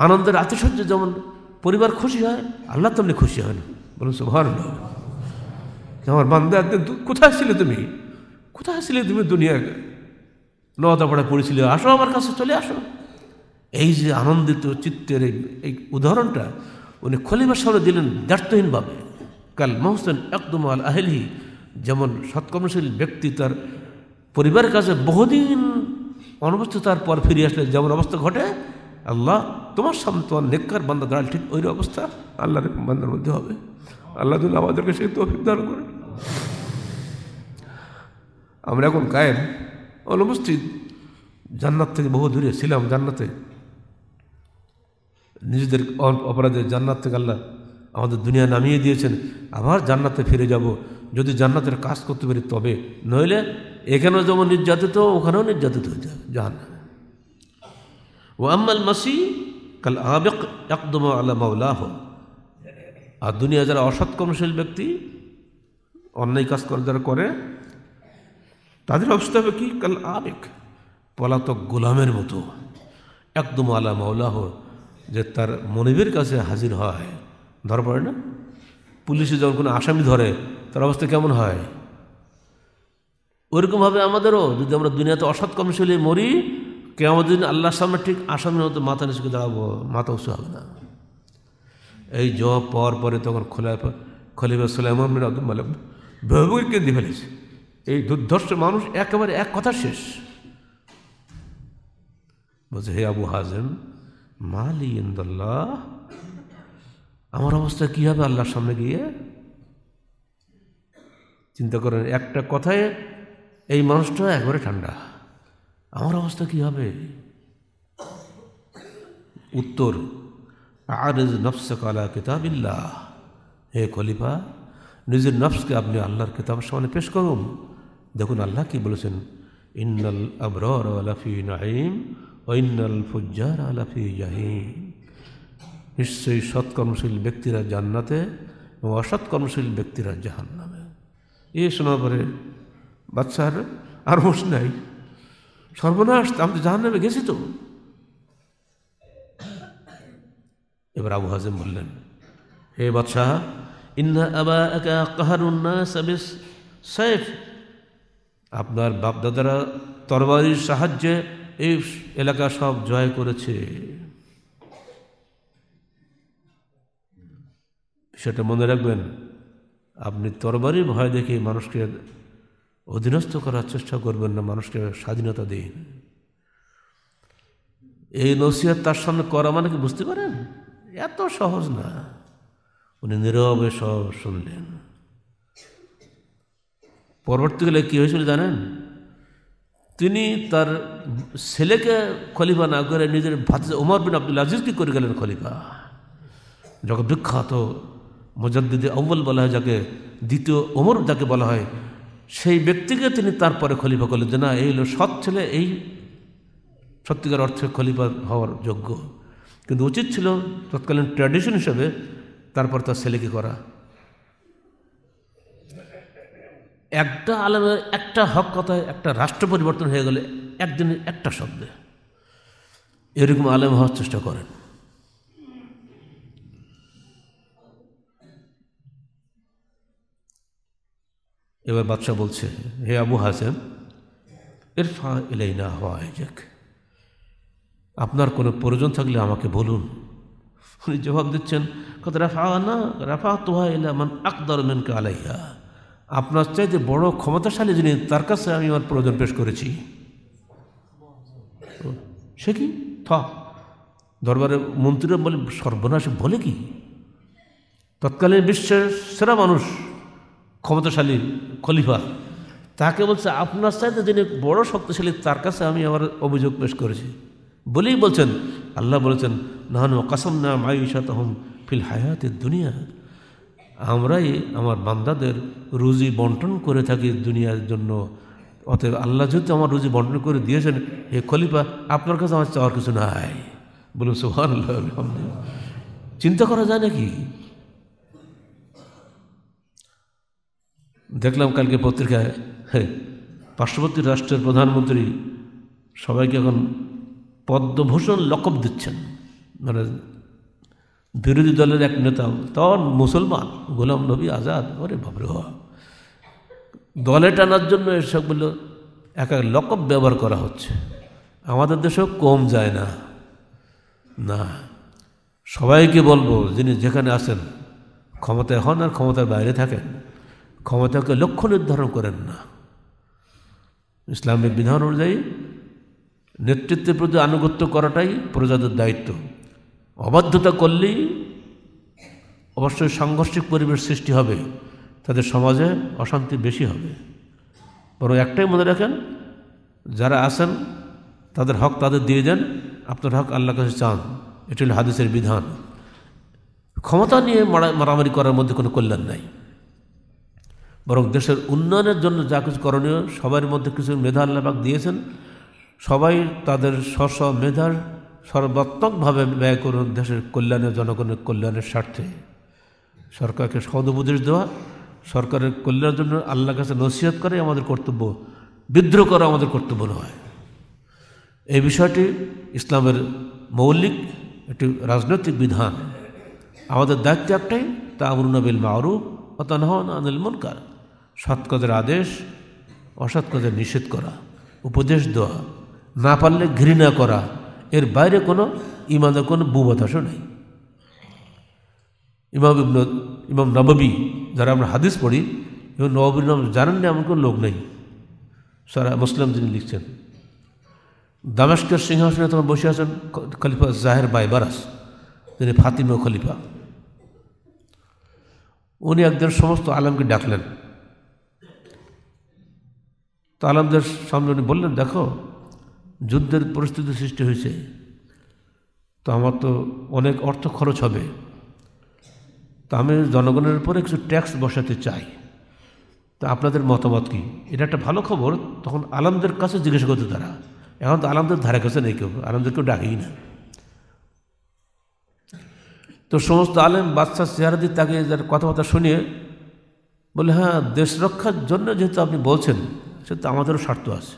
আনন্দের আতিশয্য যেমন পরিবার খুশি হয় আল্লাহ তেমনি খুশি হয় না বলুন ভার আমার বান্ধব একদিন কোথায় ছিলে তুমি কোথায় ছিলে তুমি দুনিয়া পড়ে পড়েছিলে আসো আমার কাছে চলে আসো এই যে আনন্দিত চিত্তের এই উদাহরণটা উনি খলিফা শহরে দিলেন দার্থহীনভাবে কাল মহসেন একদম আল আহেলি যেমন সৎকর্মশীল ব্যক্তি তার পরিবারের কাছে বহুদিন অনুপস্থিতার পর ফিরে আসলে যেমন অবস্থা ঘটে আল্লাহ তোমার সামনে তোমার নেককার বান্দা দাঁড়াল ঠিক ওই অবস্থা আল্লাহর বান্দার মধ্যে হবে আল্লাহ আমাদেরকে সেই তো অভিজ্ঞান করে আমরা এখন কায়েম অনুপস্থিত জান্নাত থেকে বহু দূরে ছিলাম জান্নাতে নিজেদের অপরাধে জান্নাত থেকে আল্লাহ আমাদের দুনিয়া নামিয়ে দিয়েছেন আবার জান্নাতে ফিরে যাব যদি জান্নাতের কাজ করতে পারি তবে নইলে এখানেও যেমন নির্যাতিত ওখানেও নির্যাতিত হয়ে যাবে জাহান ও আম্মাল মাসি কাল আবেক একদম আল্লাহ মাউলাহ আর দুনিয়া যারা অসৎকর্মশীল ব্যক্তি অন্যায় কাজ করে যারা করে তাদের অবস্থা হবে কি কাল আবেগ পলাতক গোলামের মতো একদম আলা মাওলাহ যে তার মনিবের কাছে হাজির হয় ধরা পড়ে না পুলিশে যখন কোনো আসামি ধরে তার অবস্থা কেমন হয় ওইরকমভাবে আমাদেরও যদি আমরা দুনিয়াতে অসৎ কর্মশীলে মরি কেমন দিন আল্লাহ সামনে ঠিক আসামির মতো মাথা নিচে দাঁড়াবো মাথা উঁচু হবে না এই জব পর পরে তখন খোলা খলিফা সুলাইমান মানে আব্দুল মালিক ফেলেছে এই দুর্ধর্ষ মানুষ একেবারে এক কথা শেষ বলছে হে আবু হাজেন মালি ইন্দাল্লাহ আমার অবস্থা কি হবে আল্লাহর সামনে গিয়ে চিন্তা করেন একটা কথায় এই মানুষটা একবারে ঠান্ডা আমার অবস্থা কি হবে উত্তর আর আরেজ নফস কালা কিতাবিল্লাহ হে খলিফা নিজের নফসকে আপনি আল্লাহর কিতাবের সামনে পেশ করুন দেখুন আল্লাহ কি বলেছেন ইন্নাল আবরার আলাফি ঐন্নাল ফুজ্জার আলাফি জাহিম নিশ্চয়ই সৎকর্মশীল ব্যক্তিরা জান্নাতে এবং অসৎকর্মশীল ব্যক্তিরা জাহান নামে এ শোনা পরে বাচ্চার আর হোস নাই সর্বনাশ আমি তো জাহান নামে গেছি তো এবার আবু হাজেম বললেন হে বাদশাহ ইন্না আবা একা কাহারুন্না সাবিস সাইফ আপনার বাপদাদারা তরবারির সাহায্যে এই এলাকা সব জয় করেছে সেটা মনে রাখবেন আপনি তরবারি ভয় দেখে মানুষকে অধীনস্থ করার চেষ্টা করবেন না মানুষকে স্বাধীনতা দিন এই নসিহত তার সামনে করা মানে কি বুঝতে পারেন এত সহজ না উনি নীরবে সব শুনলেন পরবর্তীকালে কী হয়েছিল জানেন তিনি তার ছেলেকে খলিফা না করে নিজের ভাতিজা ওমর বিন আব্দুল আজিজকে করে গেলেন খলিফা যখন বিখ্যাত মোজাদ্দিদে অব্বল বলা হয় যাকে দ্বিতীয় ওমর যাকে বলা হয় সেই ব্যক্তিকে তিনি তারপরে খলিফা করলেন যে না এই হলো সৎ ছেলে এই সত্যিকার অর্থে খলিফা হওয়ার যোগ্য কিন্তু উচিত ছিল তৎকালীন ট্র্যাডিশন হিসেবে তারপর তার ছেলেকে করা একটা আলেমের একটা হক কথায় একটা রাষ্ট্র পরিবর্তন হয়ে গেলে একদিনে একটা শব্দে এরকম আলেম হওয়ার চেষ্টা করেন এবার বাদশাহ বলছে হে আবু হাসেম এর ফা এলাই না হওয়া যাক আপনার কোনো প্রয়োজন থাকলে আমাকে বলুন উনি জবাব দিচ্ছেন কত রাফা না রাফা তোহা এলা মান আকদার মেনকে আলাইয়া আপনার চাইতে বড় ক্ষমতাশালী যিনি তার কাছে আমি আমার প্রয়োজন পেশ করেছি সে কি থ দরবারে মন্ত্রীরা বলে সর্বনাশ বলে কি তৎকালীন বিশ্বের সেরা মানুষ ক্ষমতাশালী খলিফা তাকে বলছে আপনার চাইতে যিনি বড় শক্তিশালী তার কাছে আমি আমার অভিযোগ পেশ করেছি বলেই বলছেন আল্লাহ বলেছেন নাহানু কাসম না মায়ুষা তহম ফিল হায়াতের দুনিয়া আমরাই আমার বান্দাদের রুজি বন্টন করে থাকি দুনিয়ার জন্য অতএব আল্লাহ যেহেতু আমার রুজি বন্টন করে দিয়েছেন হে খলিফা আপনার কাছে আমার চাওয়ার কিছু নাই বলুন সুহান চিন্তা করা যায় নাকি দেখলাম কালকে পত্রিকায় হ্যাঁ পার্শ্ববর্তী রাষ্ট্রের প্রধানমন্ত্রী সবাইকে এখন পদ্মভূষণ লকব দিচ্ছেন মানে বিরোধী দলের এক নেতা তখন মুসলমান গোলাম নবী আজাদ ওরে বাবরে দলে টানার জন্য এসবগুলো এক এক লকব ব্যবহার করা হচ্ছে আমাদের দেশেও কম যায় না না সবাইকে বলবো যিনি যেখানে আসেন ক্ষমতায় হন আর ক্ষমতার বাইরে থাকেন ক্ষমতাকে লক্ষ্য নির্ধারণ করেন না ইসলামের বিধান অনুযায়ী নেতৃত্বের প্রতি আনুগত্য করাটাই প্রজাদের দায়িত্ব অবাধ্যতা করলেই অবশ্যই সাংঘর্ষিক পরিবেশ সৃষ্টি হবে তাদের সমাজে অশান্তি বেশি হবে বরং একটাই মনে রাখেন যারা আছেন তাদের হক তাদের দিয়ে দেন আপনার হক আল্লাহ কাছে চান এটি হল হাদিসের বিধান ক্ষমতা নিয়ে মারামারি করার মধ্যে কোনো কল্যাণ নাই বরং দেশের উন্নয়নের জন্য যা কিছু করণীয় সবার মধ্যে কিছু মেধা আল্লাপাক দিয়েছেন সবাই তাদের স্ব মেধার সর্বাত্মকভাবে ব্যয় করুন দেশের কল্যাণে জনগণের কল্যাণের স্বার্থে সরকারকে সদুপদেশ দেওয়া সরকারের কল্যাণের জন্য আল্লাহর কাছে নসিহত করে আমাদের কর্তব্য বিদ্রোহ করা আমাদের কর্তব্য নয় এই বিষয়টি ইসলামের মৌলিক একটি রাজনৈতিক বিধান আমাদের দায়িত্ব একটাই তা আমরুনাবিল মারুফ অতানহন আনিল মনকার সৎ কাজের আদেশ অসৎকদের কাজের নিষেধ করা উপদেশ দেওয়া না পারলে ঘৃণা করা এর বাইরে কোনো ইমানের কোনো বুবতাসও নেই ইমাম ইবন ইমাম নববী যারা আমরা হাদিস পড়ি ইমাম নবাবীর নাম জানেন না এমন কোনো লোক নেই সারা মুসলিম যিনি লিখছেন দামেস্কের সিংহাসনে তোমার বসে আছেন খলিফা জাহের বাইবারাস তিনি ফাতিমা খলিফা উনি একদিন সমস্ত আলমকে ডাকলেন তো আলমদের সামনে উনি বললেন দেখো যুদ্ধের পরিস্থিতি সৃষ্টি হয়েছে তো আমার তো অনেক অর্থ খরচ হবে তো আমি জনগণের উপরে কিছু ট্যাক্স বসাতে চাই তো আপনাদের মতামত কী এটা একটা ভালো খবর তখন আলামদের কাছে জিজ্ঞেস করত তারা এখন তো আলামদের ধারে কাছে নেই কেউ আলামদের কেউ ডাকেই না তো সমস্ত আলেম বাচ্চার চেহারা দিয়ে তাকে যার কথাবার্তা শুনিয়ে বলে হ্যাঁ দেশ রক্ষার জন্য যেহেতু আপনি বলছেন সে তো আমাদেরও স্বার্থ আছে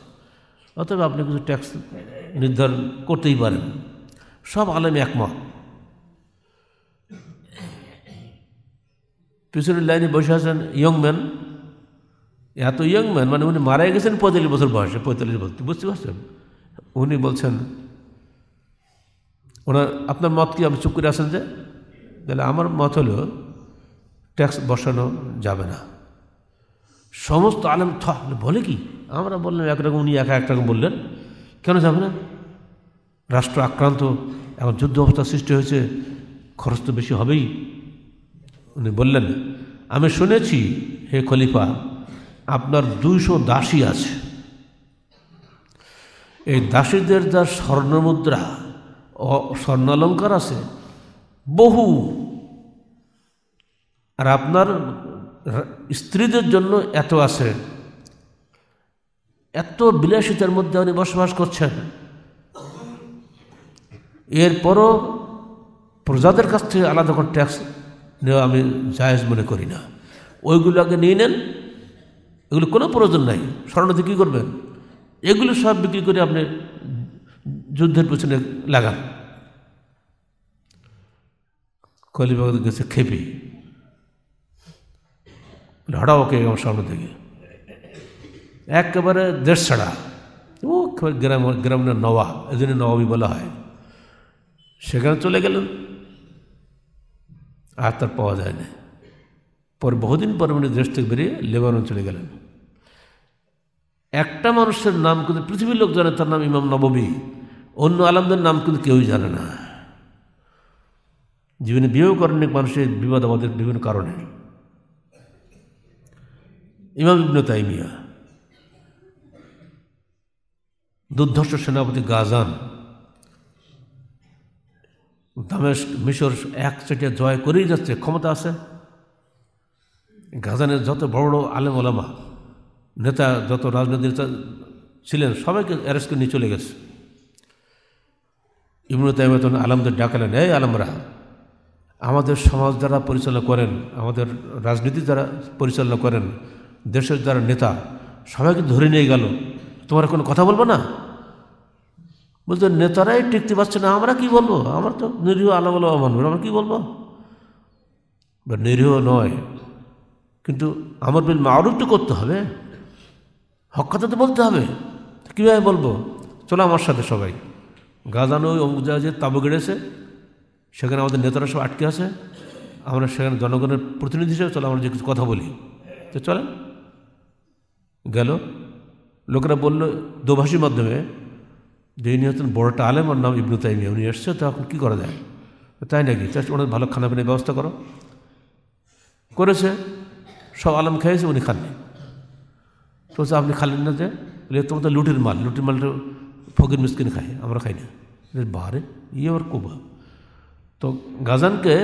অতএব আপনি কিছু ট্যাক্স নির্ধারণ করতেই পারেন সব আলেম একমত পিছনের লাইনে বসে আছেন ইয়ংম্যান এত ইয়ংম্যান মানে উনি মারা গেছেন পঁয়তাল্লিশ বছর বয়সে পঁয়তাল্লিশ বছর বুঝতে পারছেন উনি বলছেন ওনার আপনার মত কি আপনি চুপ করে আসেন যে তাহলে আমার মত হলো ট্যাক্স বসানো যাবে না সমস্ত আলেম থ বলে কি আমরা বললাম একরকম উনি একা একরকম বললেন কেন যাবে না রাষ্ট্র আক্রান্ত এখন যুদ্ধ অবস্থা সৃষ্টি হয়েছে খরচ তো বেশি হবেই উনি বললেন আমি শুনেছি হে খলিফা আপনার দুইশো দাসী আছে এই দাসীদের যা স্বর্ণমুদ্রা স্বর্ণালঙ্কার আছে বহু আর আপনার স্ত্রীদের জন্য এত আছে এত বিলাসিতার মধ্যে উনি বসবাস করছেন এরপরও প্রজাদের কাছ থেকে আলাদা করে ট্যাক্স নেওয়া আমি জায়েজ মনে করি না ওইগুলো আগে নিয়ে নেন এগুলো কোনো প্রয়োজন নাই স্বর্ণতে কী করবেন এগুলো সব বিক্রি করে আপনি যুদ্ধের পেছনে লাগান কলিবাগ গেছে খেপি হঠাও কে আমার স্বর্ণ থেকে একেবারে দেশ ছাড়া ও গ্রাম গ্রামের নওয়া এই জন্য নবাবি বলা হয় সেখানে চলে গেলেন আর তার পাওয়া যায় না পর বহুদিন পরে উনি দেশ থেকে বেরিয়ে লেবানন চলে গেলেন একটা মানুষের নাম কিন্তু পৃথিবীর লোক জানে তার নাম ইমাম নবমী অন্য আলমদের নাম কিন্তু কেউই জানে না জীবনে বিয়েও করেননি মানুষের বিবাদ আমাদের বিভিন্ন কারণে ইমাম তাই তাইমিয়া দুর্ধর্ষ সেনাপতি গাজান দামেশ মিশর এক চেটে জয় করেই যাচ্ছে ক্ষমতা আছে গাজানের যত বড় বড় আলেম ওলামা নেতা যত রাজনৈতিক নেতা ছিলেন সবাইকে অ্যারেস্ট করে নিয়ে চলে গেছে ইমরু তাইমা আলমদের ডাকালেন এই আলমরা আমাদের সমাজ যারা পরিচালনা করেন আমাদের রাজনীতি যারা পরিচালনা করেন দেশের যারা নেতা সবাইকে ধরে নিয়ে গেল তোমরা কোনো কথা বলবো না বলতো নেতারাই টিকতে পারছে না আমরা কি বলবো আমার তো নিরীহ আলামলা মানুষ আমরা কি বলবো বা নিরীহ নয় কিন্তু আমার বিল আরও তো করতে হবে হক তো বলতে হবে কীভাবে বলবো চলো আমার সাথে সবাই গাজানো ওই যে তাবু গেড়েছে সেখানে আমাদের নেতারা সব আটকে আছে আমরা সেখানে জনগণের প্রতিনিধি হিসেবে চলো আমরা যে কিছু কথা বলি তো চলেন গেল লোকেরা বললো দোভাষীর মাধ্যমে যিনি হচ্ছেন বড়টা আলেম ওর নাম ইবনু তাইমিয়া উনি এসছে তো এখন কী করা যায় তাই নাকি জাস্ট ওনার ভালো খানা ব্যবস্থা করো করেছে সব আলম খেয়েছে উনি খাননি তো হচ্ছে আপনি খালেন না যে তোমার তো লুটির মাল লুটির মালটা ফকির মিসকিন খায় আমরা খাই না বাহারে ইয়ে আমার কুবা তো গাজানকে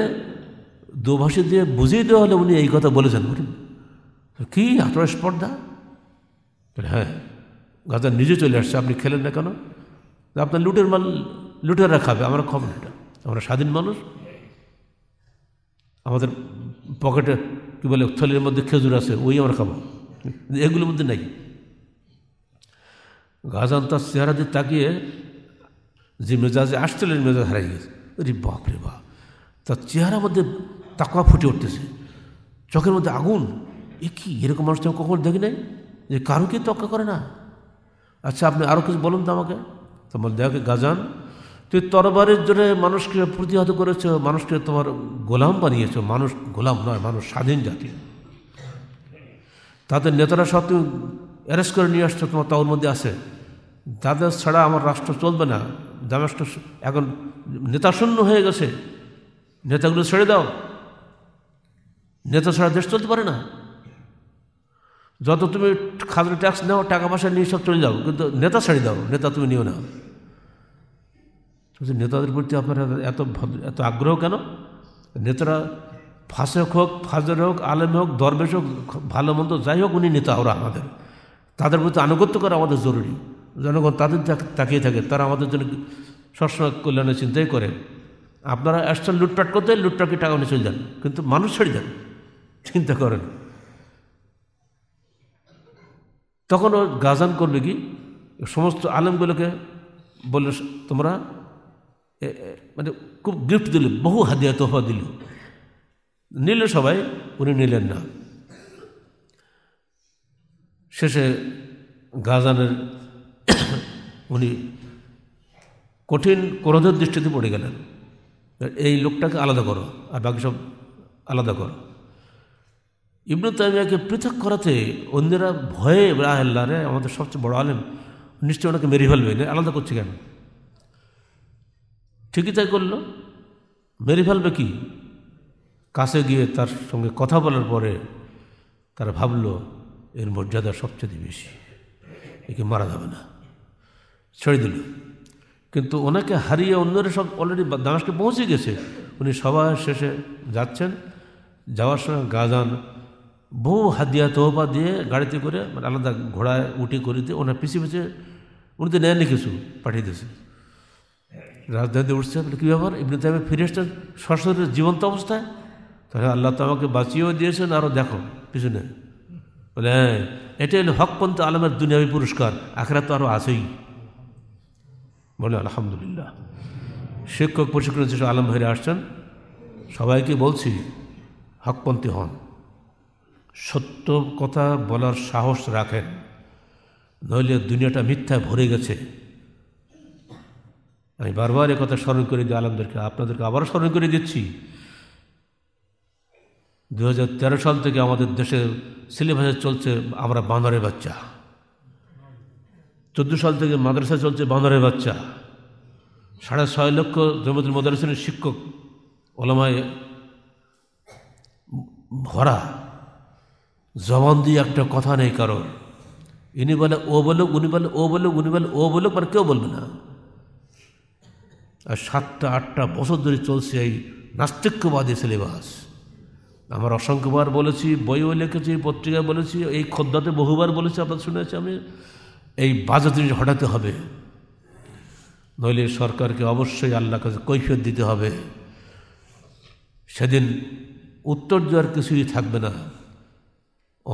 দুভাষী দিয়ে বুঝিয়ে দেওয়া হলে উনি এই কথা বলেছেন বলেন কি এত স্পর্ধা হ্যাঁ গাজান নিজে চলে আসছে আপনি খেলেন না কেন আপনার লুটের মাল লুটেরা খাবে আমরা খাবো এটা আমরা স্বাধীন মানুষ আমাদের পকেটে কী বলে থলের মধ্যে খেজুর আছে ওই আমরা খাবো এগুলোর মধ্যে নাই গাজান তার চেহারা দিয়ে তাকিয়ে যে মেজাজে আসছিলেন মেজাজ হারিয়ে গেছে রে বাপ রে বাপ তার চেহারার মধ্যে তাকওয়া ফুটে উঠতেছে চোখের মধ্যে আগুন এ কি এরকম মানুষ তো কখনো দেখি নাই যে কি তকা করে না আচ্ছা আপনি আরও কিছু বলুন তো আমাকে তোমার দেখ গাজান তুই তরবারের জন্য মানুষকে প্রতিহত করেছো মানুষকে তোমার গোলাম বানিয়েছো মানুষ গোলাম নয় মানুষ স্বাধীন জাতি তাদের নেতারা সব তুমি অ্যারেস্ট করে নিয়ে আসছো তোমার তাওর মধ্যে আছে তাদের ছাড়া আমার রাষ্ট্র চলবে না দামেষ্ট এখন নেতাশূন্য হয়ে গেছে নেতাগুলো ছেড়ে দাও নেতা ছাড়া দেশ চলতে পারে না যত তুমি খাজনা ট্যাক্স নাও টাকা পয়সা নিয়ে সব চলে যাও কিন্তু নেতা ছেড়ে দাও নেতা তুমি নিও না নেতাদের প্রতি আপনার এত এত আগ্রহ কেন নেতারা ফাঁসেক হোক ফাজর হোক আলেম হোক দরবেশ হোক ভালো মন্দ যাই হোক উনি নেতা ওরা আমাদের তাদের প্রতি আনুগত্য করা আমাদের জরুরি জনগণ তাদের তাকিয়ে থাকে তারা আমাদের জন্য সবসময় কল্যাণের চিন্তাই করে আপনারা আসছেন লুটপাট করতে লুটপাটকে টাকা নিয়ে চলে যান কিন্তু মানুষ ছেড়ে যান চিন্তা করেন তখন ও গাজান করবে কি সমস্ত আলেমগুলোকে বললে তোমরা মানে খুব গিফট দিল বহু হাদিয়া তোফা দিল নিল সবাই উনি নিলেন না শেষে গাজানের [COUGHS] উনি কঠিন ক্রোধের দৃষ্টিতে পড়ে গেলেন এই লোকটাকে আলাদা করো আর বাকি সব আলাদা করো ইবনু তাইমিয়াকে পৃথক করাতে অন্যরা ভয়ে আল্লাহ রে আমাদের সবচেয়ে বড় আলেম নিশ্চয়ই ওনাকে মেরি ফেলবে আলাদা করছে কেন ঠিকই তাই করলো মেরে ফেলবে কি কাছে গিয়ে তার সঙ্গে কথা বলার পরে তারা ভাবলো এর মর্যাদা সবচেয়ে বেশি একে মারা যাবে না ছেড়ে দিল কিন্তু ওনাকে হারিয়ে অন্যের সব অলরেডি দামাসকে পৌঁছে গেছে উনি সবার শেষে যাচ্ছেন যাওয়ার সময় গাজান বহু হাদিয়া তোহবা দিয়ে গাড়িতে করে মানে আলাদা ঘোড়ায় উঠে করে দিয়ে ওনার পিছিয়ে পিছিয়ে উনি তো নেয়নি কিছু পাঠিয়ে দিয়েছে রাজধানীতে উঠছে বলে কী ব্যাপার ইবনে তাইমে ফিরে এসছেন সরস্বতীর জীবন্ত অবস্থায় তাহলে আল্লাহ তো আমাকে বাঁচিয়েও দিয়েছেন আরও দেখো পিছনে বলে হ্যাঁ এটা হলো হকপন্থ আলমের দুনিয়াবী পুরস্কার আখরা তো আরও আছেই বলে আলহামদুলিল্লাহ শিক্ষক প্রশিক্ষণ যেসব আলম ভাইরে আসছেন সবাইকে বলছি হকপন্থী হন সত্য কথা বলার সাহস রাখেন নইলে দুনিয়াটা মিথ্যা ভরে গেছে আমি বারবার কথা স্মরণ করে দিই আলমদেরকে আপনাদেরকে আবারও স্মরণ করে দিচ্ছি দু সাল থেকে আমাদের দেশে সিলেবাসে চলছে আমরা বানরের বাচ্চা চোদ্দো সাল থেকে মাদ্রাসা চলছে বানরের বাচ্চা সাড়ে ছয় লক্ষ জমিদুল মদারসের শিক্ষক ওলামায় ভরা জবান দিয়ে একটা কথা নেই কারণ ইনি বলে ও বলুক উনি বলে ও বলুক উনি বলে ও বলুক মানে কেউ বলবে না আর সাতটা আটটা বছর ধরে চলছে এই নাস্তিক্যবাদী সিলেবাস আমার অসংখ্যবার বলেছি বইও লিখেছি পত্রিকায় বলেছি এই খদ্দাতে বহুবার বলেছি আপনার শুনেছি আমি এই বাজে জিনিস হটাতে হবে নইলে সরকারকে অবশ্যই আল্লাহ কাছে কৈফিয়ত দিতে হবে সেদিন উত্তর দেওয়ার কিছুই থাকবে না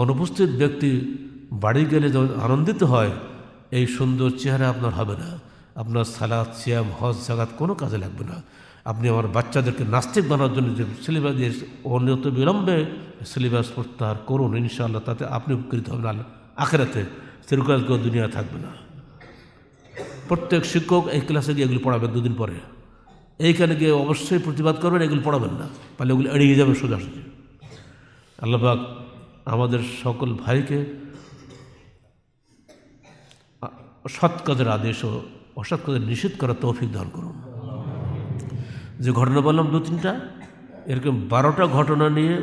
অনুপস্থিত ব্যক্তি বাড়ি গেলে যখন আনন্দিত হয় এই সুন্দর চেহারা আপনার হবে না আপনার সালাদ সিয়াম হজ জাগাত কোনো কাজে লাগবে না আপনি আমার বাচ্চাদেরকে নাস্তিক বানার জন্য যে সিলেবাস দিয়ে অন্যত বিলম্বে সিলেবাস প্রত্যাহার করুন ইনশাআল্লাহ তাতে আপনি উপকৃত হবেন আখেরাতে সেরকম কেউ দুনিয়া থাকবে না প্রত্যেক শিক্ষক এই ক্লাসে গিয়ে এগুলি পড়াবেন দুদিন পরে এইখানে গিয়ে অবশ্যই প্রতিবাদ করবেন এগুলি পড়াবেন না পালে ওগুলি এড়িয়ে যাবেন সোজা সুযোগ আল্লাহবাক আমাদের সকল ভাইকে সৎ কাজের আদেশও অসৎ কথা নিষেধ করার তৌফিক দান করুন যে ঘটনা বললাম দু তিনটা এরকম বারোটা ঘটনা নিয়ে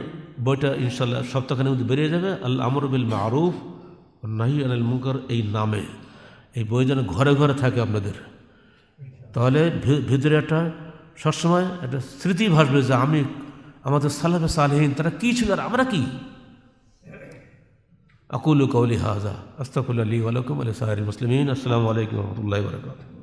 বইটা ইনশাল্লাহ সপ্তাহখানের মধ্যে বেরিয়ে যাবে আল্লাহ আমর বিল মারুফ নাহি আনাল মুঙ্কর এই নামে এই বই যেন ঘরে ঘরে থাকে আপনাদের তাহলে ভিতরে একটা সবসময় একটা স্মৃতি ভাসবে যে আমি আমাদের সালাফে সালহীন তারা কী ছিল আর আমরা কী اقول اقوال اولحاذہ استف العلی علوم السارم مسلمین السلام علیکم و رحمۃ اللہ وبرکاتہ